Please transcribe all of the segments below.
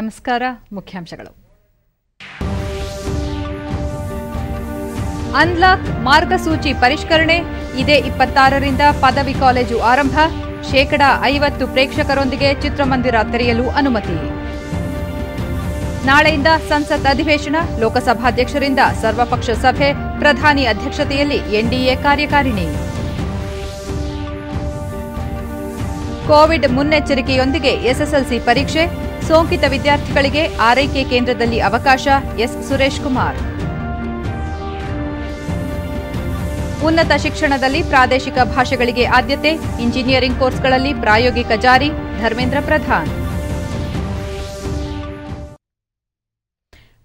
ನಮಸ್ಕಾರ ಮುಖ್ಯಾಂಶಗಳು ಅನ್ಲಾಕ್ ಮಾರ್ಗಸೂಚಿ ಪರಿಷ್ಕರಣೆ ಇದೇ ಇಪ್ಪತ್ತಾರರಿಂದ ಪದವಿ ಕಾಲೇಜು ಆರಂಭ ಶೇಕಡಾ ಐವತ್ತು ಪ್ರೇಕ್ಷಕರೊಂದಿಗೆ ಚಿತ್ರಮಂದಿರ ತೆರೆಯಲು ಅನುಮತಿ ನಾಳೆಯಿಂದ ಸಂಸತ್ ಅಧಿವೇಶನ ಲೋಕಸಭಾಧ್ಯಕ್ಷರಿಂದ ಸರ್ವಪಕ್ಷ ಸಭೆ ಪ್ರಧಾನಿ ಅಧ್ಯಕ್ಷತೆಯಲ್ಲಿ ಎನ್ಡಿಎ ಕಾರ್ಯಕಾರಿಣಿ ಕೋವಿಡ್ ಮುನ್ನೆಚ್ಚರಿಕೆಯೊಂದಿಗೆ ಎಸ್ಎಸ್ಎಲ್ಸಿ ಪರೀಕ್ಷೆ ಸೋಂಕಿತ ವಿದ್ಯಾರ್ಥಿಗಳಿಗೆ ಆರೈಕೆ ಕೇಂದ್ರದಲ್ಲಿ ಅವಕಾಶ ಎಸ್ ಸುರೇಶ್ ಕುಮಾರ್ ಉನ್ನತ ಶಿಕ್ಷಣದಲ್ಲಿ ಪ್ರಾದೇಶಿಕ ಭಾಷೆಗಳಿಗೆ ಆದ್ಯತೆ ಇಂಜಿನಿಯರಿಂಗ್ ಕೋರ್ಸ್ಗಳಲ್ಲಿ ಪ್ರಾಯೋಗಿಕ ಜಾರಿ ಧರ್ಮೇಂದ್ರ ಪ್ರಧಾನ್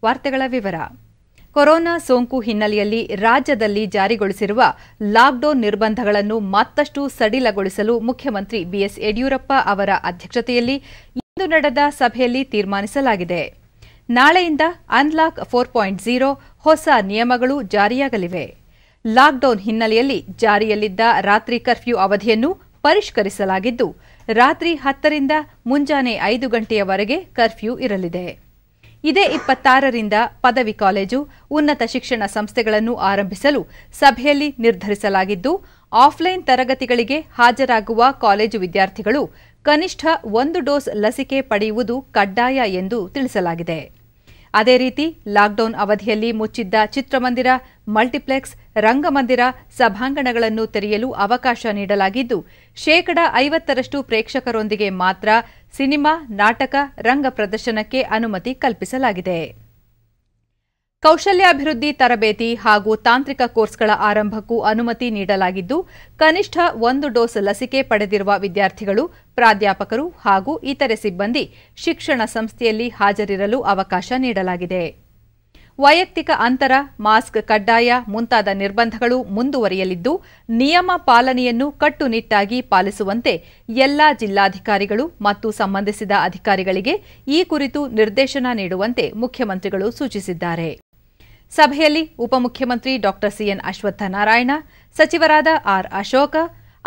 ವಾರ್ತೆಗಳ ವಿವರ ಕೊರೋನಾ ಸೋಂಕು ಹಿನ್ನೆಲೆಯಲ್ಲಿ ರಾಜ್ಯದಲ್ಲಿ ಜಾರಿಗೊಳಿಸಿರುವ ಲಾಕ್ಡೌನ್ ನಿರ್ಬಂಧಗಳನ್ನು ಮತ್ತಷ್ಟು ಸಡಿಲಗೊಳಿಸಲು ಮುಖ್ಯಮಂತ್ರಿ ಬಿಎಸ್ ಯಡಿಯೂರಪ್ಪ ಅವರ ಅಧ್ಯಕ್ಷತೆಯಲ್ಲಿ ಇಂದು ನಡೆದ ಸಭೆಯಲ್ಲಿ ತೀರ್ಮಾನಿಸಲಾಗಿದೆ ನಾಳೆಯಿಂದ ಅನ್ಲಾಕ್ ಫೋರ್ ಪಾಯಿಂಟ್ ಝೀರೋ ಹೊಸ ನಿಯಮಗಳು ಜಾರಿಯಾಗಲಿವೆ ಲಾಕ್ಡೌನ್ ಹಿನ್ನೆಲೆಯಲ್ಲಿ ಜಾರಿಯಲ್ಲಿದ್ದ ರಾತ್ರಿ ಕರ್ಫ್ಯೂ ಅವಧಿಯನ್ನು ಪರಿಷ್ಕರಿಸಲಾಗಿದ್ದು ರಾತ್ರಿ ಹತ್ತರಿಂದ ಮುಂಜಾನೆ ಐದು ಗಂಟೆಯವರೆಗೆ ಕರ್ಫ್ಯೂ ಇರಲಿದೆ ಇದೇ ಇಪ್ಪತ್ತಾರರಿಂದ ಪದವಿ ಕಾಲೇಜು ಉನ್ನತ ಶಿಕ್ಷಣ ಸಂಸ್ಥೆಗಳನ್ನು ಆರಂಭಿಸಲು ಸಭೆಯಲ್ಲಿ ನಿರ್ಧರಿಸಲಾಗಿದ್ದು ಆಫ್ಲೈನ್ ತರಗತಿಗಳಿಗೆ ಹಾಜರಾಗುವ ಕಾಲೇಜು ವಿದ್ಯಾರ್ಥಿಗಳು ಕನಿಷ್ಠ ಒಂದು ಡೋಸ್ ಲಸಿಕೆ ಪಡೆಯುವುದು ಕಡ್ಡಾಯ ಎಂದು ತಿಳಿಸಲಾಗಿದೆ ಅದೇ ರೀತಿ ಲಾಕ್ಡೌನ್ ಅವಧಿಯಲ್ಲಿ ಮುಚ್ಚಿದ್ದ ಚಿತ್ರಮಂದಿರ ಮಲ್ಟಿಪ್ಲೆಕ್ಸ್ ರಂಗಮಂದಿರ ಸಭಾಂಗಣಗಳನ್ನು ತೆರೆಯಲು ಅವಕಾಶ ನೀಡಲಾಗಿದ್ದು ಶೇಕಡ ಐವತ್ತರಷ್ಟು ಪ್ರೇಕ್ಷಕರೊಂದಿಗೆ ಮಾತ್ರ ಸಿನಿಮಾ ನಾಟಕ ರಂಗ ಪ್ರದರ್ಶನಕ್ಕೆ ಅನುಮತಿ ಕಲ್ಪಿಸಲಾಗಿದೆ ಕೌಶಲ್ಯಾಭಿವೃದ್ಧಿ ತರಬೇತಿ ಹಾಗೂ ತಾಂತ್ರಿಕ ಕೋರ್ಸ್ಗಳ ಆರಂಭಕ್ಕೂ ಅನುಮತಿ ನೀಡಲಾಗಿದ್ದು ಕನಿಷ್ಠ ಒಂದು ಡೋಸ್ ಲಸಿಕೆ ಪಡೆದಿರುವ ವಿದ್ಯಾರ್ಥಿಗಳು ಪ್ರಾಧ್ಯಾಪಕರು ಹಾಗೂ ಇತರೆ ಸಿಬ್ಬಂದಿ ಶಿಕ್ಷಣ ಸಂಸ್ಥೆಯಲ್ಲಿ ಹಾಜರಿರಲು ಅವಕಾಶ ನೀಡಲಾಗಿದೆ ವೈಯಕ್ತಿಕ ಅಂತರ ಮಾಸ್ಕ್ ಕಡ್ಡಾಯ ಮುಂತಾದ ನಿರ್ಬಂಧಗಳು ಮುಂದುವರಿಯಲಿದ್ದು ನಿಯಮ ಪಾಲನೆಯನ್ನು ಕಟ್ಟುನಿಟ್ಟಾಗಿ ಪಾಲಿಸುವಂತೆ ಎಲ್ಲಾ ಜಿಲ್ಲಾಧಿಕಾರಿಗಳು ಮತ್ತು ಸಂಬಂಧಿಸಿದ ಅಧಿಕಾರಿಗಳಿಗೆ ಈ ಕುರಿತು ನಿರ್ದೇಶನ ನೀಡುವಂತೆ ಮುಖ್ಯಮಂತ್ರಿಗಳು ಸೂಚಿಸಿದ್ದಾರೆ ಸಭೆಯಲ್ಲಿ ಉಪಮುಖ್ಯಮಂತ್ರಿ ಡಾ ಸಿಎನ್ ಅಶ್ವತ್ಥ ನಾರಾಯಣ ಸಚಿವರಾದ ಆರ್ ಅಶೋಕ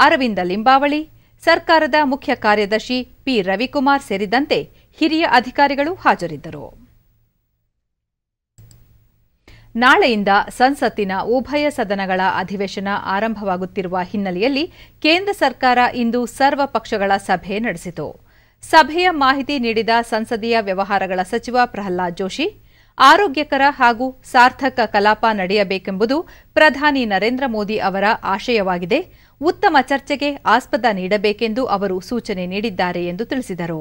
ಅರವಿಂದ ಲಿಂಬಾವಳಿ ಸರ್ಕಾರದ ಮುಖ್ಯ ಕಾರ್ಯದರ್ಶಿ ಪಿ ರವಿಕುಮಾರ್ ಸೇರಿದಂತೆ ಹಿರಿಯ ಅಧಿಕಾರಿಗಳು ಹಾಜರಿದ್ದರು ನಾಳೆಯಿಂದ ಸಂಸತ್ತಿನ ಉಭಯ ಸದನಗಳ ಅಧಿವೇಶನ ಆರಂಭವಾಗುತ್ತಿರುವ ಹಿನ್ನೆಲೆಯಲ್ಲಿ ಕೇಂದ್ರ ಸರ್ಕಾರ ಇಂದು ಸರ್ವ ಪಕ್ಷಗಳ ಸಭೆ ನಡೆಸಿತು ಸಭೆಯ ಮಾಹಿತಿ ನೀಡಿದ ಸಂಸದೀಯ ವ್ಯವಹಾರಗಳ ಸಚಿವ ಪ್ರಹ್ಲಾದ್ ಜೋಶಿ ಆರೋಗ್ಯಕರ ಹಾಗೂ ಸಾರ್ಥಕ ಕಲಾಪ ನಡೆಯಬೇಕೆಂಬುದು ಪ್ರಧಾನಿ ನರೇಂದ್ರ ಮೋದಿ ಅವರ ಆಶಯವಾಗಿದೆ ಉತ್ತಮ ಚರ್ಚೆಗೆ ಆಸ್ಪದ ನೀಡಬೇಕೆಂದು ಅವರು ಸೂಚನೆ ನೀಡಿದ್ದಾರೆ ಎಂದು ತಿಳಿಸಿದರು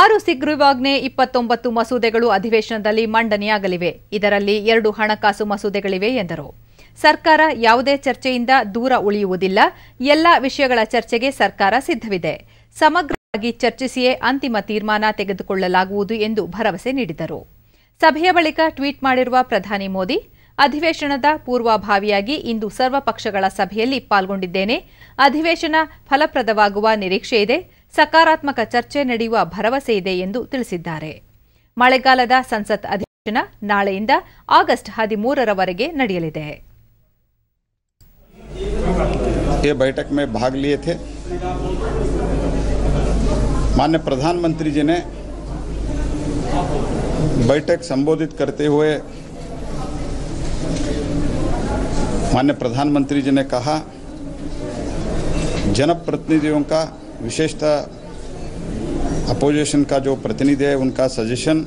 ಆರು ಸಿಗ್ರಿವಾಜ್ಞೆ ಇಪ್ಪತ್ತೊಂಬತ್ತು ಮಸೂದೆಗಳು ಅಧಿವೇಶನದಲ್ಲಿ ಮಂಡನೆಯಾಗಲಿವೆ ಇದರಲ್ಲಿ ಎರಡು ಹಣಕಾಸು ಮಸೂದೆಗಳಿವೆ ಎಂದರು ಸರ್ಕಾರ ಯಾವುದೇ ಚರ್ಚೆಯಿಂದ ದೂರ ಉಳಿಯುವುದಿಲ್ಲ ಎಲ್ಲ ವಿಷಯಗಳ ಚರ್ಚೆಗೆ ಸರ್ಕಾರ ಸಿದ್ಧವಿದೆ ಸಮಗ್ರವಾಗಿ ಚರ್ಚಿಸಿಯೇ ಅಂತಿಮ ತೀರ್ಮಾನ ತೆಗೆದುಕೊಳ್ಳಲಾಗುವುದು ಎಂದು ಭರವಸೆ ನೀಡಿದರು ಸಭೆಯ ಬಳಿಕ ಟ್ವೀಟ್ ಮಾಡಿರುವ ಪ್ರಧಾನಿ ಮೋದಿ ಅಧಿವೇಶನದ ಪೂರ್ವಭಾವಿಯಾಗಿ ಇಂದು ಸರ್ವಪಕ್ಷಗಳ ಸಭೆಯಲ್ಲಿ ಪಾಲ್ಗೊಂಡಿದ್ದೇನೆ ಅಧಿವೇಶನ ಫಲಪ್ರದವಾಗುವ ನಿರೀಕ್ಷೆಯಿದೆ ಸಕಾರಾತ್ಮಕ ಚರ್ಚೆ ನಡೆಯುವ ಭರವಸೆ ಇದೆ ಎಂದು ತಿಳಿಸಿದ್ದಾರೆ ಮಳೆಗಾಲದ ಸಂಸತ್ ಅಧಿವೇಶನ ನಾಳೆಯಿಂದ ಆಗಸ್ಟ್ ಹದಿಮೂರರವರೆಗೆ ನಡೆಯಲಿದೆ ये बैठक में भाग लिए थे मान्य प्रधानमंत्री जी ने बैठक संबोधित करते हुए मान्य प्रधानमंत्री जी ने कहा जनप्रतिनिधियों का विशेषतः अपोजिशन का जो प्रतिनिधि है उनका सजेशन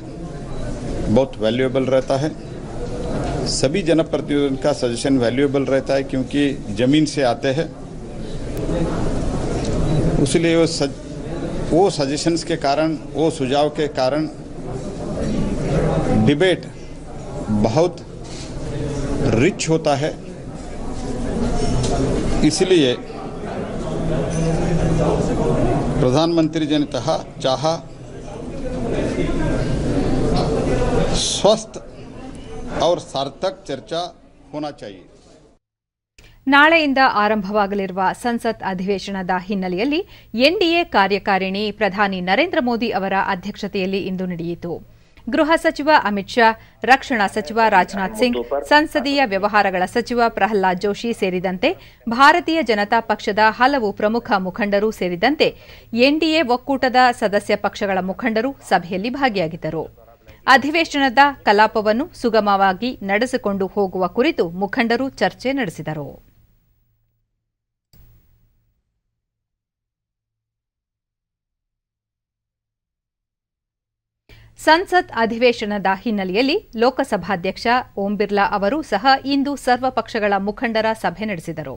बहुत वैल्यूएबल रहता है सभी जनप्रतिनिधियों का सजेशन वैल्यूएबल रहता है क्योंकि ज़मीन से आते हैं उसलिए वो सज, वो सजेशंस के कारण वो सुझाव के कारण डिबेट बहुत रिच होता है इसलिए प्रधानमंत्री जी ने कहा चाह स्वस्थ और सार्थक चर्चा होना चाहिए ನಾಳೆಯಿಂದ ಆರಂಭವಾಗಲಿರುವ ಸಂಸತ್ ಅಧಿವೇಶನದ ಹಿನ್ನೆಲೆಯಲ್ಲಿ ಎನ್ಡಿಎ ಕಾರ್ಯಕಾರಿಣಿ ಪ್ರಧಾನಿ ನರೇಂದ್ರ ಮೋದಿ ಅವರ ಅಧ್ಯಕ್ಷತೆಯಲ್ಲಿ ಇಂದು ನಡೆಯಿತು ಗೃಹ ಸಚಿವ ಅಮಿತ್ ಶಾ ರಕ್ಷಣಾ ಸಚಿವ ರಾಜನಾಥ್ ಸಿಂಗ್ ಸಂಸದೀಯ ವ್ಯವಹಾರಗಳ ಸಚಿವ ಪ್ರಹ್ಲಾದ್ ಜೋಶಿ ಸೇರಿದಂತೆ ಭಾರತೀಯ ಜನತಾ ಪಕ್ಷದ ಹಲವು ಪ್ರಮುಖ ಮುಖಂಡರು ಸೇರಿದಂತೆ ಎನ್ಡಿಎ ಒಕ್ಕೂಟದ ಸದಸ್ಯ ಪಕ್ಷಗಳ ಮುಖಂಡರು ಸಭೆಯಲ್ಲಿ ಭಾಗಿಯಾಗಿದ್ದರು ಅಧಿವೇಶನದ ಕಲಾಪವನ್ನು ಸುಗಮವಾಗಿ ನಡೆಸಿಕೊಂಡು ಹೋಗುವ ಕುರಿತು ಮುಖಂಡರು ಚರ್ಚೆ ನಡೆಸಿದರು ಸಂಸತ್ ಅಧಿವೇಶನದ ಹಿನ್ನೆಲೆಯಲ್ಲಿ ಲೋಕಸಭಾಧ್ಯಕ್ಷ ಓಂ ಬಿರ್ಲಾ ಅವರೂ ಸಹ ಇಂದು ಸರ್ವ ಪಕ್ಷಗಳ ಮುಖಂಡರ ಸಭೆ ನಡೆಸಿದರು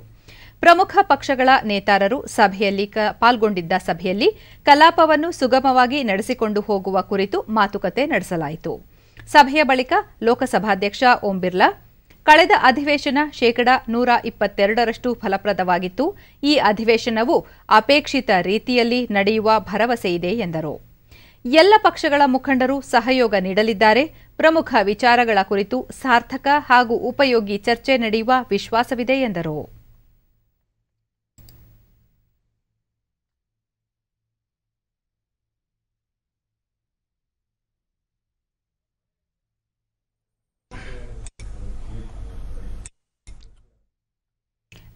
ಪ್ರಮುಖ ಪಕ್ಷಗಳ ನೇತಾರರು ಸಭೆಯಲ್ಲಿ ಪಾಲ್ಗೊಂಡಿದ್ದ ಸಭೆಯಲ್ಲಿ ಕಲಾಪವನ್ನು ಸುಗಮವಾಗಿ ನಡೆಸಿಕೊಂಡು ಹೋಗುವ ಕುರಿತು ಮಾತುಕತೆ ನಡೆಸಲಾಯಿತು ಸಭೆಯ ಬಳಿಕ ಲೋಕಸಭಾಧ್ಯಕ್ಷ ಓಂ ಬಿರ್ಲಾ ಕಳೆದ ಅಧಿವೇಶನ ಶೇಕಡಾ ನೂರ ಇಪ್ಪತ್ತೆರಡರಷ್ಟು ಫಲಪ್ರದವಾಗಿತ್ತು ಈ ಅಧಿವೇಶನವು ಅಪೇಕ್ಷಿತ ರೀತಿಯಲ್ಲಿ ನಡೆಯುವ ಭರವಸೆಯಿದೆ ಎಂದರು ಎಲ್ಲ ಪಕ್ಷಗಳ ಮುಖಂಡರು ಸಹಯೋಗ ನೀಡಲಿದ್ದಾರೆ ಪ್ರಮುಖ ವಿಚಾರಗಳ ಕುರಿತು ಸಾರ್ಥಕ ಹಾಗೂ ಉಪಯೋಗಿ ಚರ್ಚೆ ನಡೆಯುವ ವಿಶ್ವಾಸವಿದೆ ಎಂದರು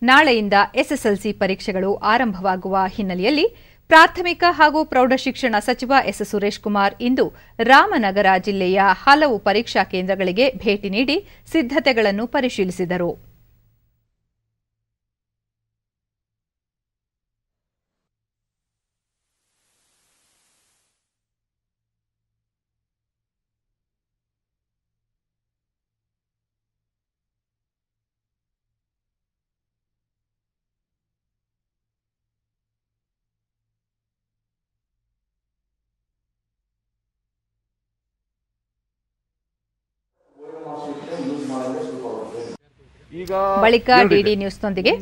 ನಾಳೆಯಿಂದ ಎಸ್ಎಸ್ಎಲ್ಸಿ ಪರೀಕ್ಷೆಗಳು ಆರಂಭವಾಗುವ ಹಿನ್ನೆಲೆಯಲ್ಲಿ ಪ್ರಾಥಮಿಕ ಹಾಗೂ ಪ್ರೌಢಶಿಕ್ಷಣ ಸಚಿವ ಎಸ್ ಸುರೇಶ್ ಕುಮಾರ್ ಇಂದು ರಾಮನಗರ ಜಿಲ್ಲೆಯ ಹಲವು ಪರೀಕ್ಷಾ ಕೇಂದ್ರಗಳಿಗೆ ಭೇಟಿ ನೀಡಿ ಸಿದ್ದತೆಗಳನ್ನು ಪರಿಶೀಲಿಸಿದರು ಬಳಿಕ ಡಿಡಿ ನ್ಯೂಸ್ನೊಂದಿಗೆ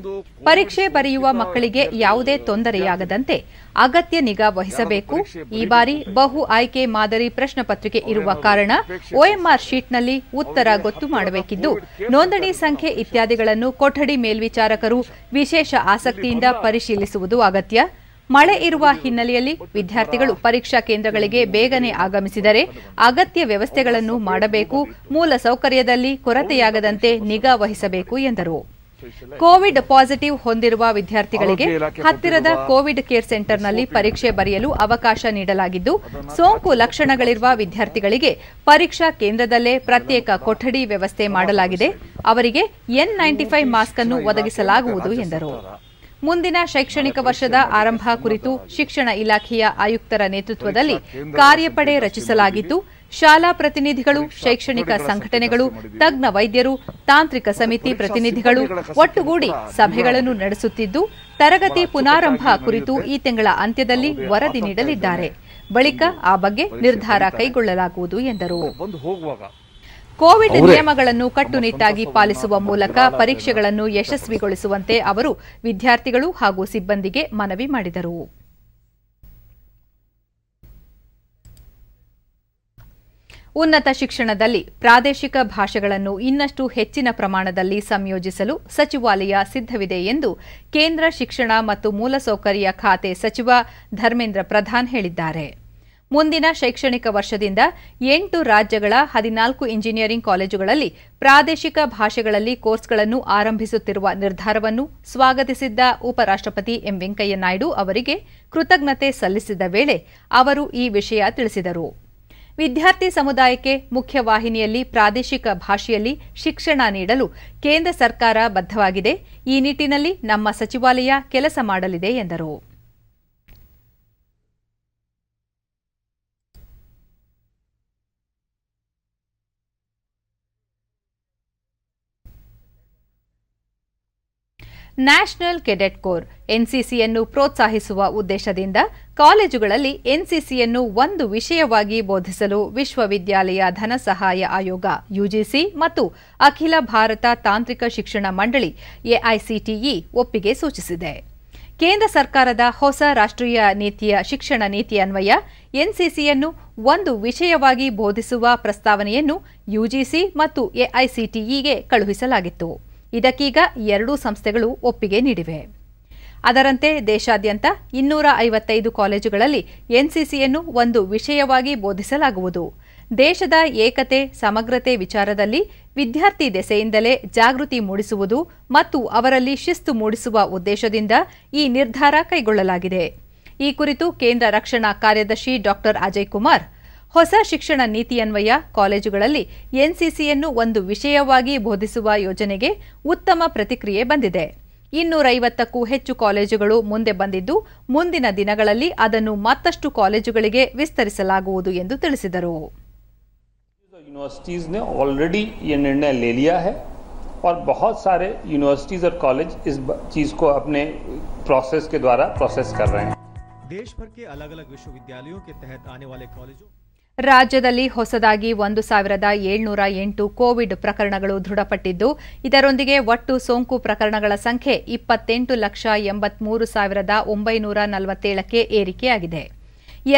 ಪರೀಕ್ಷೆ ಬರೆಯುವ ಮಕ್ಕಳಿಗೆ ಯಾವುದೇ ತೊಂದರೆಯಾಗದಂತೆ ಅಗತ್ಯ ನಿಗಾ ವಹಿಸಬೇಕು ಈ ಬಾರಿ ಬಹು ಆಯ್ಕೆ ಮಾದರಿ ಪ್ರಶ್ನೆ ಪತ್ರಿಕೆ ಇರುವ ಕಾರಣ ಒಎಂಆರ್ ಶೀಟ್ನಲ್ಲಿ ಉತ್ತರ ಗೊತ್ತು ಮಾಡಬೇಕಿದ್ದು ನೋಂದಣಿ ಸಂಖ್ಯೆ ಇತ್ಯಾದಿಗಳನ್ನು ಕೊಠಡಿ ಮೇಲ್ವಿಚಾರಕರು ವಿಶೇಷ ಆಸಕ್ತಿಯಿಂದ ಪರಿಶೀಲಿಸುವುದು ಅಗತ್ಯ ಮಳೆ ಇರುವ ಹಿನ್ನೆಲೆಯಲ್ಲಿ ವಿದ್ಯಾರ್ಥಿಗಳು ಪರೀಕ್ಷಾ ಕೇಂದ್ರಗಳಿಗೆ ಬೇಗನೆ ಆಗಮಿಸಿದರೆ ಅಗತ್ಯ ವ್ಯವಸ್ಥೆಗಳನ್ನು ಮಾಡಬೇಕು ಮೂಲ ಸೌಕರ್ಯದಲ್ಲಿ ಕೊರತೆಯಾಗದಂತೆ ನಿಗಾ ವಹಿಸಬೇಕು ಎಂದರು ಕೋವಿಡ್ ಪಾಸಿಟಿವ್ ಹೊಂದಿರುವ ವಿದ್ಯಾರ್ಥಿಗಳಿಗೆ ಹತ್ತಿರದ ಕೋವಿಡ್ ಕೇರ್ ಸೆಂಟರ್ನಲ್ಲಿ ಪರೀಕ್ಷೆ ಬರೆಯಲು ಅವಕಾಶ ನೀಡಲಾಗಿದ್ದು ಸೋಂಕು ಲಕ್ಷಣಗಳಿರುವ ವಿದ್ಯಾರ್ಥಿಗಳಿಗೆ ಪರೀಕ್ಷಾ ಕೇಂದ್ರದಲ್ಲೇ ಪ್ರತ್ಯೇಕ ಕೊಠಡಿ ವ್ಯವಸ್ಥೆ ಮಾಡಲಾಗಿದೆ ಅವರಿಗೆ ಎನ್ ನೈಂಟಿ ಫೈವ್ ಮಾಸ್ಕ್ ಅನ್ನು ಒದಗಿಸಲಾಗುವುದು ಎಂದರು ಮುಂದಿನ ಶೈಕ್ಷಣಿಕ ವರ್ಷದ ಆರಂಭ ಕುರಿತು ಶಿಕ್ಷಣ ಇಲಾಖೆಯ ಆಯುಕ್ತರ ನೇತೃತ್ವದಲ್ಲಿ ಕಾರ್ಯಪಡೆ ರಚಿಸಲಾಗಿದ್ದು ಶಾಲಾ ಪ್ರತಿನಿಧಿಗಳು ಶೈಕ್ಷಣಿಕ ಸಂಘಟನೆಗಳು ತಜ್ಞ ವೈದ್ಯರು ತಾಂತ್ರಿಕ ಸಮಿತಿ ಪ್ರತಿನಿಧಿಗಳು ಒಟ್ಟುಗೂಡಿ ಸಭೆಗಳನ್ನು ನಡೆಸುತ್ತಿದ್ದು ತರಗತಿ ಪುನಾರಂಭ ಕುರಿತು ಈ ತಿಂಗಳ ಅಂತ್ಯದಲ್ಲಿ ವರದಿ ನೀಡಲಿದ್ದಾರೆ ಬಳಿಕ ಆ ಬಗ್ಗೆ ನಿರ್ಧಾರ ಕೈಗೊಳ್ಳಲಾಗುವುದು ಎಂದರು ಕೋವಿಡ್ ನಿಯಮಗಳನ್ನು ಕಟ್ಟುನಿಟ್ಟಾಗಿ ಪಾಲಿಸುವ ಮೂಲಕ ಪರೀಕ್ಷೆಗಳನ್ನು ಯಶಸ್ವಿಗೊಳಿಸುವಂತೆ ಅವರು ವಿದ್ಯಾರ್ಥಿಗಳು ಹಾಗೂ ಸಿಬ್ಬಂದಿಗೆ ಮನವಿ ಮಾಡಿದರು ಉನ್ನತ ಶಿಕ್ಷಣದಲ್ಲಿ ಪ್ರಾದೇಶಿಕ ಭಾಷೆಗಳನ್ನು ಇನ್ನಷ್ಟು ಹೆಚ್ಚಿನ ಪ್ರಮಾಣದಲ್ಲಿ ಸಂಯೋಜಿಸಲು ಸಚಿವಾಲಯ ಸಿದ್ಧವಿದೆ ಎಂದು ಕೇಂದ್ರ ಶಿಕ್ಷಣ ಮತ್ತು ಮೂಲಸೌಕರ್ಯ ಖಾತೆ ಸಚಿವ ಧರ್ಮೇಂದ್ರ ಪ್ರಧಾನ್ ಹೇಳಿದ್ದಾರೆ ಮುಂದಿನ ಶೈಕ್ಷಣಿಕ ವರ್ಷದಿಂದ ಎಂಟು ರಾಜ್ಯಗಳ ಹದಿನಾಲ್ಕು ಇಂಜಿನಿಯರಿಂಗ್ ಕಾಲೇಜುಗಳಲ್ಲಿ ಪ್ರಾದೇಶಿಕ ಭಾಷೆಗಳಲ್ಲಿ ಕೋರ್ಸ್ಗಳನ್ನು ಆರಂಭಿಸುತ್ತಿರುವ ನಿರ್ಧಾರವನ್ನು ಸ್ವಾಗತಿಸಿದ್ದ ಉಪರಾಷ್ಟಪತಿ ಎಂ ವೆಂಕಯ್ಯನಾಯ್ಡು ಅವರಿಗೆ ಕೃತಜ್ಞತೆ ಸಲ್ಲಿಸಿದ ವೇಳೆ ಅವರು ಈ ವಿಷಯ ತಿಳಿಸಿದರು ವಿದ್ಯಾರ್ಥಿ ಸಮುದಾಯಕ್ಕೆ ಮುಖ್ಯವಾಹಿನಿಯಲ್ಲಿ ಪ್ರಾದೇಶಿಕ ಭಾಷೆಯಲ್ಲಿ ಶಿಕ್ಷಣ ನೀಡಲು ಕೇಂದ್ರ ಸರ್ಕಾರ ಬದ್ಧವಾಗಿದೆ ಈ ನಿಟ್ಟಿನಲ್ಲಿ ನಮ್ಮ ಸಚಿವಾಲಯ ಕೆಲಸ ಮಾಡಲಿದೆ ಎಂದರು ನ್ಯಾಷನಲ್ ಕೆಡೆಟ್ ಕೋರ್ ಎನ್ಸಿಸಿಯನ್ನು ಪ್ರೋತ್ಸಾಹಿಸುವ ಉದ್ದೇಶದಿಂದ ಕಾಲೇಜುಗಳಲ್ಲಿ ಎನ್ಸಿಸಿಯನ್ನು ಒಂದು ವಿಷಯವಾಗಿ ಬೋಧಿಸಲು ವಿಶ್ವವಿದ್ಯಾಲಯ ಧನ ಸಹಾಯ ಆಯೋಗ ಯುಜಿಸಿ ಮತ್ತು ಅಖಿಲ ಭಾರತ ತಾಂತ್ರಿಕ ಶಿಕ್ಷಣ ಮಂಡಳಿ ಎಐಸಿಟಿಇ ಒಪ್ಪಿಗೆ ಸೂಚಿಸಿದೆ ಕೇಂದ್ರ ಸರ್ಕಾರದ ಹೊಸ ರಾಷ್ಟ್ರೀಯ ನೀತಿಯ ಶಿಕ್ಷಣ ನೀತಿ ಅನ್ವಯ ಎನ್ಸಿಸಿಯನ್ನು ಒಂದು ವಿಷಯವಾಗಿ ಬೋಧಿಸುವ ಪ್ರಸ್ತಾವನೆಯನ್ನು ಯುಜಿಸಿ ಮತ್ತು ಎಐಸಿಟಿಇಗೆ ಕಳುಹಿಸಲಾಗಿತ್ತು ಇದಕ್ಕೀಗ ಎರಡೂ ಸಂಸ್ಥೆಗಳು ಒಪ್ಪಿಗೆ ನೀಡಿವೆ ಅದರಂತೆ ದೇಶಾದ್ಯಂತ ಇನ್ನೂರ ಐವತ್ತೈದು ಕಾಲೇಜುಗಳಲ್ಲಿ ಎನ್ಸಿಸಿಯನ್ನು ಒಂದು ವಿಷಯವಾಗಿ ಬೋಧಿಸಲಾಗುವುದು ದೇಶದ ಏಕತೆ ಸಮಗ್ರತೆ ವಿಚಾರದಲ್ಲಿ ವಿದ್ಯಾರ್ಥಿ ದೆಸೆಯಿಂದಲೇ ಜಾಗೃತಿ ಮೂಡಿಸುವುದು ಮತ್ತು ಅವರಲ್ಲಿ ಶಿಸ್ತು ಮೂಡಿಸುವ ಉದ್ದೇಶದಿಂದ ಈ ನಿರ್ಧಾರ ಕೈಗೊಳ್ಳಲಾಗಿದೆ ಈ ಕುರಿತು ಕೇಂದ್ರ ರಕ್ಷಣಾ ಕಾರ್ಯದರ್ಶಿ ಡಾ ಅಜಯ್ ಕುಮಾರ್ ಹೊಸ ಶಿಕ್ಷಣ ನೀತಿಯನ್ವಯ ಕಾಲೇಜುಗಳಲ್ಲಿ ಎನ್ಸಿಸಿಯನ್ನು ಒಂದು ವಿಷಯವಾಗಿ ಬೋಧಿಸುವ ಯೋಜನೆಗೆ ಉತ್ತಮ ಪ್ರತಿಕ್ರಿಯೆ ಬಂದಿದೆ ಇನ್ನೂರೈವತ್ತಕ್ಕೂ ಹೆಚ್ಚು ಕಾಲೇಜುಗಳು ಮುಂದೆ ಬಂದಿದ್ದು ಮುಂದಿನ ದಿನಗಳಲ್ಲಿ ಅದನ್ನು ಮತ್ತಷ್ಟು ಕಾಲೇಜುಗಳಿಗೆ ವಿಸ್ತರಿಸಲಾಗುವುದು ಎಂದು ತಿಳಿಸಿದರು और बहुत सारे यूनिवर्सिटीज़ और कॉलेज इस चीज़ को अपने प्रोसेस के द्वारा प्रोसेस कर रहे हैं देश भर के अलग अलग विश्वविद्यालयों के तहत आने वाले कॉलेजों ರಾಜ್ಯದಲ್ಲಿ ಹೊಸದಾಗಿ ಒಂದು ಸಾವಿರದ ಏಳ್ನೂರ ಎಂಟು ಕೋವಿಡ್ ಪ್ರಕರಣಗಳು ದೃಢಪಟ್ಟಿದ್ದು ಇದರೊಂದಿಗೆ ಒಟ್ಟು ಸೋಂಕು ಪ್ರಕರಣಗಳ ಸಂಖ್ಯೆ ಇಪ್ಪತ್ತೆಂಟು ಲಕ್ಷ ಎಂಬತ್ಮೂರು ಸಾವಿರದ ಒಂಬೈನೂರ ನಲವತ್ತೇಳಕ್ಕೆ ಏರಿಕೆಯಾಗಿದೆ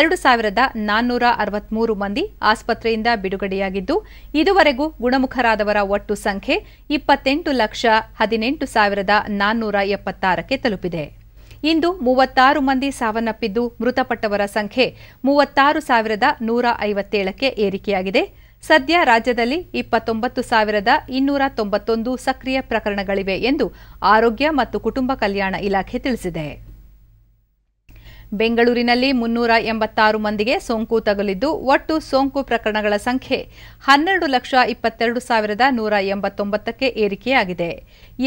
ಎರಡು ಸಾವಿರದ ನಾನ್ನೂರ ಅರವತ್ಮೂರು ಮಂದಿ ಆಸ್ಪತ್ರೆಯಿಂದ ಬಿಡುಗಡೆಯಾಗಿದ್ದು ಇದುವರೆಗೂ ಗುಣಮುಖರಾದವರ ಒಟ್ಟು ಸಂಖ್ಯೆ ಇಪ್ಪತ್ತೆಂಟು ಲಕ್ಷ ಹದಿನೆಂಟು ಸಾವಿರದ ನಾನ್ನೂರ ಎಪ್ಪತ್ತಾರಕ್ಕೆ ತಲುಪಿದೆ ಇಂದು ಮೂವತ್ತಾರು ಮಂದಿ ಸಾವನ್ನಪ್ಪಿದ್ದು ಮೃತಪಟ್ಟವರ ಸಂಖ್ಯೆ ಮೂವತ್ತಾರು ಸಾವಿರದ ನೂರ ಐವತ್ತೇಳಕ್ಕೆ ಏರಿಕೆಯಾಗಿದೆ ಸದ್ಯ ರಾಜ್ಯದಲ್ಲಿ ಇಪ್ಪತ್ತೊಂಬತ್ತು ಸಾವಿರದ ಇನ್ನೂರ ತೊಂಬತ್ತೊಂದು ಸಕ್ರಿಯ ಪ್ರಕರಣಗಳಿವೆ ಎಂದು ಆರೋಗ್ಯ ಮತ್ತು ಕುಟುಂಬ ಕಲ್ಯಾಣ ಇಲಾಖೆ ತಿಳಿಸಿದೆ ಬೆಂಗಳೂರಿನಲ್ಲಿ ಮುನ್ನೂರ ಎಂಬತ್ತಾರು ಮಂದಿಗೆ ಸೋಂಕು ತಗುಲಿದ್ದು ಒಟ್ಟು ಸೋಂಕು ಪ್ರಕರಣಗಳ ಸಂಖ್ಯೆ ಹನ್ನೆರಡು ಲಕ್ಷ ಇಪ್ಪತ್ತೆರಡು ಸಾವಿರದ ನೂರ ಎಂಬತ್ತೊಂಬತ್ತಕ್ಕೆ ಏರಿಕೆಯಾಗಿದೆ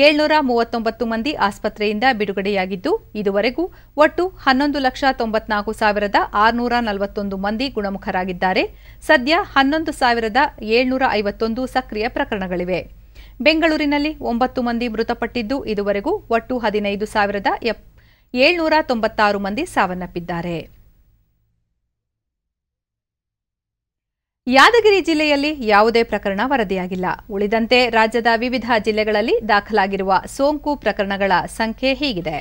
ಏಳ್ನೂರ ಮೂವತ್ತೊಂಬತ್ತು ಮಂದಿ ಆಸ್ಪತ್ರೆಯಿಂದ ಬಿಡುಗಡೆಯಾಗಿದ್ದು ಇದುವರೆಗೂ ಒಟ್ಟು ಹನ್ನೊಂದು ಲಕ್ಷ ತೊಂಬತ್ನಾಲ್ಕು ಸಾವಿರದ ಆರುನೂರ ನಲವತ್ತೊಂದು ಮಂದಿ ಗುಣಮುಖರಾಗಿದ್ದಾರೆ ಸದ್ಯ ಹನ್ನೊಂದು ಸಾವಿರದ ಏಳ್ನೂರ ಐವತ್ತೊಂದು ಸಕ್ರಿಯ ಪ್ರಕರಣಗಳಿವೆ ಬೆಂಗಳೂರಿನಲ್ಲಿ ಒಂಬತ್ತು ಮಂದಿ ಮೃತಪಟ್ಟಿದ್ದು ಇದುವರೆಗೂ ಒಟ್ಟು ಹದಿನೈದು ಸಾವಿರದ ಏಳ್ನೂರ ತೊಂಬತ್ತಾರು ಮಂದಿ ಸಾವನ್ನಪ್ಪಿದ್ದಾರೆ ಯಾದಗಿರಿ ಜಿಲ್ಲೆಯಲ್ಲಿ ಯಾವುದೇ ಪ್ರಕರಣ ವರದಿಯಾಗಿಲ್ಲ ಉಳಿದಂತೆ ರಾಜ್ಯದ ವಿವಿಧ ಜಿಲ್ಲೆಗಳಲ್ಲಿ ದಾಖಲಾಗಿರುವ ಸೋಂಕು ಪ್ರಕರಣಗಳ ಸಂಖ್ಯೆ ಹೀಗಿದೆ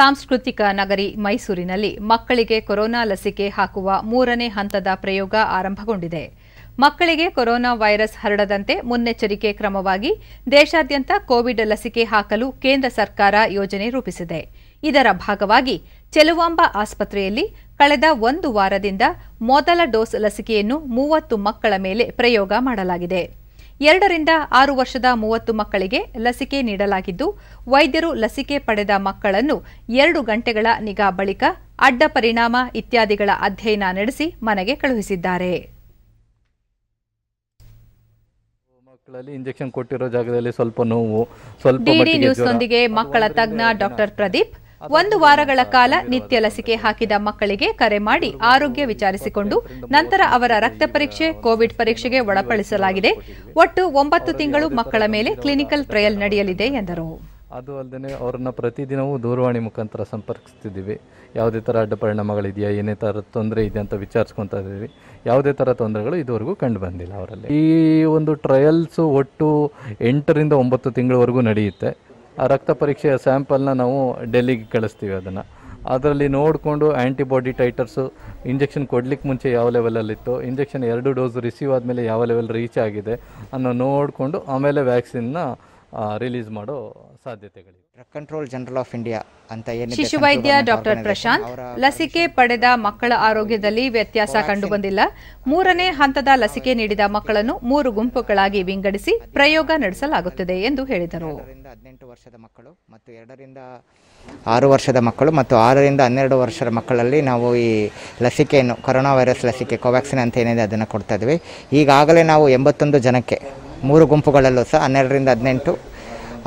ಸಾಂಸ್ಕೃತಿಕ ನಗರಿ ಮೈಸೂರಿನಲ್ಲಿ ಮಕ್ಕಳಿಗೆ ಕೊರೋನಾ ಲಸಿಕೆ ಹಾಕುವ ಮೂರನೇ ಹಂತದ ಪ್ರಯೋಗ ಆರಂಭಗೊಂಡಿದೆ ಮಕ್ಕಳಿಗೆ ಕೊರೋನಾ ವೈರಸ್ ಹರಡದಂತೆ ಮುನ್ನೆಚ್ಚರಿಕೆ ಕ್ರಮವಾಗಿ ದೇಶಾದ್ಯಂತ ಕೋವಿಡ್ ಲಸಿಕೆ ಹಾಕಲು ಕೇಂದ್ರ ಸರ್ಕಾರ ಯೋಜನೆ ರೂಪಿಸಿದೆ ಇದರ ಭಾಗವಾಗಿ ಚೆಲುವಾಂಬ ಆಸ್ಪತ್ರೆಯಲ್ಲಿ ಕಳೆದ ಒಂದು ವಾರದಿಂದ ಮೊದಲ ಡೋಸ್ ಲಸಿಕೆಯನ್ನು ಮೂವತ್ತು ಮಕ್ಕಳ ಮೇಲೆ ಪ್ರಯೋಗ ಮಾಡಲಾಗಿದೆ ಎರಡರಿಂದ ಆರು ವರ್ಷದ ಮೂವತ್ತು ಮಕ್ಕಳಿಗೆ ಲಸಿಕೆ ನೀಡಲಾಗಿದ್ದು ವೈದ್ಯರು ಲಸಿಕೆ ಪಡೆದ ಮಕ್ಕಳನ್ನು ಎರಡು ಗಂಟೆಗಳ ನಿಗಾ ಬಳಿಕ ಅಡ್ಡ ಪರಿಣಾಮ ಇತ್ಯಾದಿಗಳ ಅಧ್ಯಯನ ನಡೆಸಿ ಮನೆಗೆ ಕಳುಹಿಸಿದ್ದಾರೆ ಮಕ್ಕಳಲ್ಲಿ ಇಂಜೆಕ್ಷನ್ ಕೊಟ್ಟಿರೋ ಜಾಗದಲ್ಲಿ ಸ್ವಲ್ಪ ನೋವು ಸ್ವಲ್ಪ ಮಕ್ಕಳ ತಜ್ಞ ಡಾಕ್ಟರ್ ಪ್ರದೀಪ್ ಒಂದು ವಾರಗಳ ಕಾಲ ನಿತ್ಯ ಲಸಿಕೆ ಹಾಕಿದ ಮಕ್ಕಳಿಗೆ ಕರೆ ಮಾಡಿ ಆರೋಗ್ಯ ವಿಚಾರಿಸಿಕೊಂಡು ನಂತರ ಅವರ ರಕ್ತ ಪರೀಕ್ಷೆ ಕೋವಿಡ್ ಪರೀಕ್ಷೆಗೆ ಒಳಪಡಿಸಲಾಗಿದೆ ಒಟ್ಟು ಒಂಬತ್ತು ತಿಂಗಳು ಮಕ್ಕಳ ಮೇಲೆ ಕ್ಲಿನಿಕಲ್ ಟ್ರಯಲ್ ನಡೆಯಲಿದೆ ಎಂದರು ಅದು ಅಲ್ಲದೆ ಅವರನ್ನ ಪ್ರತಿದಿನವೂ ದೂರವಾಣಿ ಮುಖಾಂತರ ಸಂಪರ್ಕಿಸ್ತಿದ್ದೀವಿ ಯಾವುದೇ ಥರ ಅಡ್ಡಪರಿಣಾಮಗಳಿದೆಯಾ ಏನೇ ಥರ ತೊಂದರೆ ಇದೆ ಅಂತ ವಿಚಾರಿಸ್ಕೊತಾ ಇದ್ದೀವಿ ಯಾವುದೇ ಥರ ತೊಂದರೆಗಳು ಇದುವರೆಗೂ ಕಂಡು ಬಂದಿಲ್ಲ ಅವರಲ್ಲಿ ಈ ಒಂದು ಟ್ರಯಲ್ಸು ಒಟ್ಟು ಎಂಟರಿಂದ ಒಂಬತ್ತು ತಿಂಗಳವರೆಗೂ ನಡೆಯುತ್ತೆ ಆ ರಕ್ತ ಪರೀಕ್ಷೆಯ ಸ್ಯಾಂಪಲ್ನ ನಾವು ಡೆಲ್ಲಿಗೆ ಕಳಿಸ್ತೀವಿ ಅದನ್ನು ಅದರಲ್ಲಿ ನೋಡಿಕೊಂಡು ಆ್ಯಂಟಿಬಾಡಿ ಟೈಟರ್ಸು ಇಂಜೆಕ್ಷನ್ ಕೊಡಲಿಕ್ಕೆ ಮುಂಚೆ ಯಾವ ಲೆವೆಲಲ್ಲಿತ್ತು ಇಂಜೆಕ್ಷನ್ ಎರಡು ಡೋಸ್ ರಿಸೀವ್ ಆದಮೇಲೆ ಯಾವ ಲೆವೆಲ್ ರೀಚ್ ಆಗಿದೆ ಅನ್ನೋ ನೋಡಿಕೊಂಡು ಆಮೇಲೆ ವ್ಯಾಕ್ಸಿನ್ನ ರಿಲೀಸ್ ಮಾಡೋ ಸಾಧ್ಯತೆಗಳಿವೆ ಕಂಟ್ರೋಲ್ ಜನರಲ್ ಆಫ್ ಇಂಡಿಯಾ ಅಂತ ಶಿಶು ವೈದ್ಯ ಡಾಕ್ಟರ್ ಪ್ರಶಾಂತ್ ಲಸಿಕೆ ಪಡೆದ ಮಕ್ಕಳ ಆರೋಗ್ಯದಲ್ಲಿ ವ್ಯತ್ಯಾಸ ಕಂಡುಬಂದಿಲ್ಲ ಮೂರನೇ ಹಂತದ ಲಸಿಕೆ ನೀಡಿದ ಮಕ್ಕಳನ್ನು ಮೂರು ಗುಂಪುಗಳಾಗಿ ವಿಂಗಡಿಸಿ ಪ್ರಯೋಗ ನಡೆಸಲಾಗುತ್ತಿದೆ ಎಂದು ಹೇಳಿದರು ಹದಿನೆಂಟು ವರ್ಷದ ಮಕ್ಕಳು ಮತ್ತು ಎರಡರಿಂದ ಆರು ವರ್ಷದ ಮಕ್ಕಳು ಮತ್ತು ಆರರಿಂದ ಹನ್ನೆರಡು ವರ್ಷದ ಮಕ್ಕಳಲ್ಲಿ ನಾವು ಈ ಲಸಿಕೆಯನ್ನು ಕೊರೋನಾ ವೈರಸ್ ಲಸಿಕೆ ಕೋವ್ಯಾಕ್ಸಿನ್ ಅಂತ ಏನಿದೆ ಅದನ್ನು ಕೊಡ್ತಾ ಇದ್ವಿ ಈಗಾಗಲೇ ನಾವು ಎಂಬತ್ತೊಂದು ಜನಕ್ಕೆ ಮೂರು ಗುಂಪುಗಳಲ್ಲೂ ಸಹ ಹನ್ನೆರಡರಿಂದ ಹದಿನೆಂಟು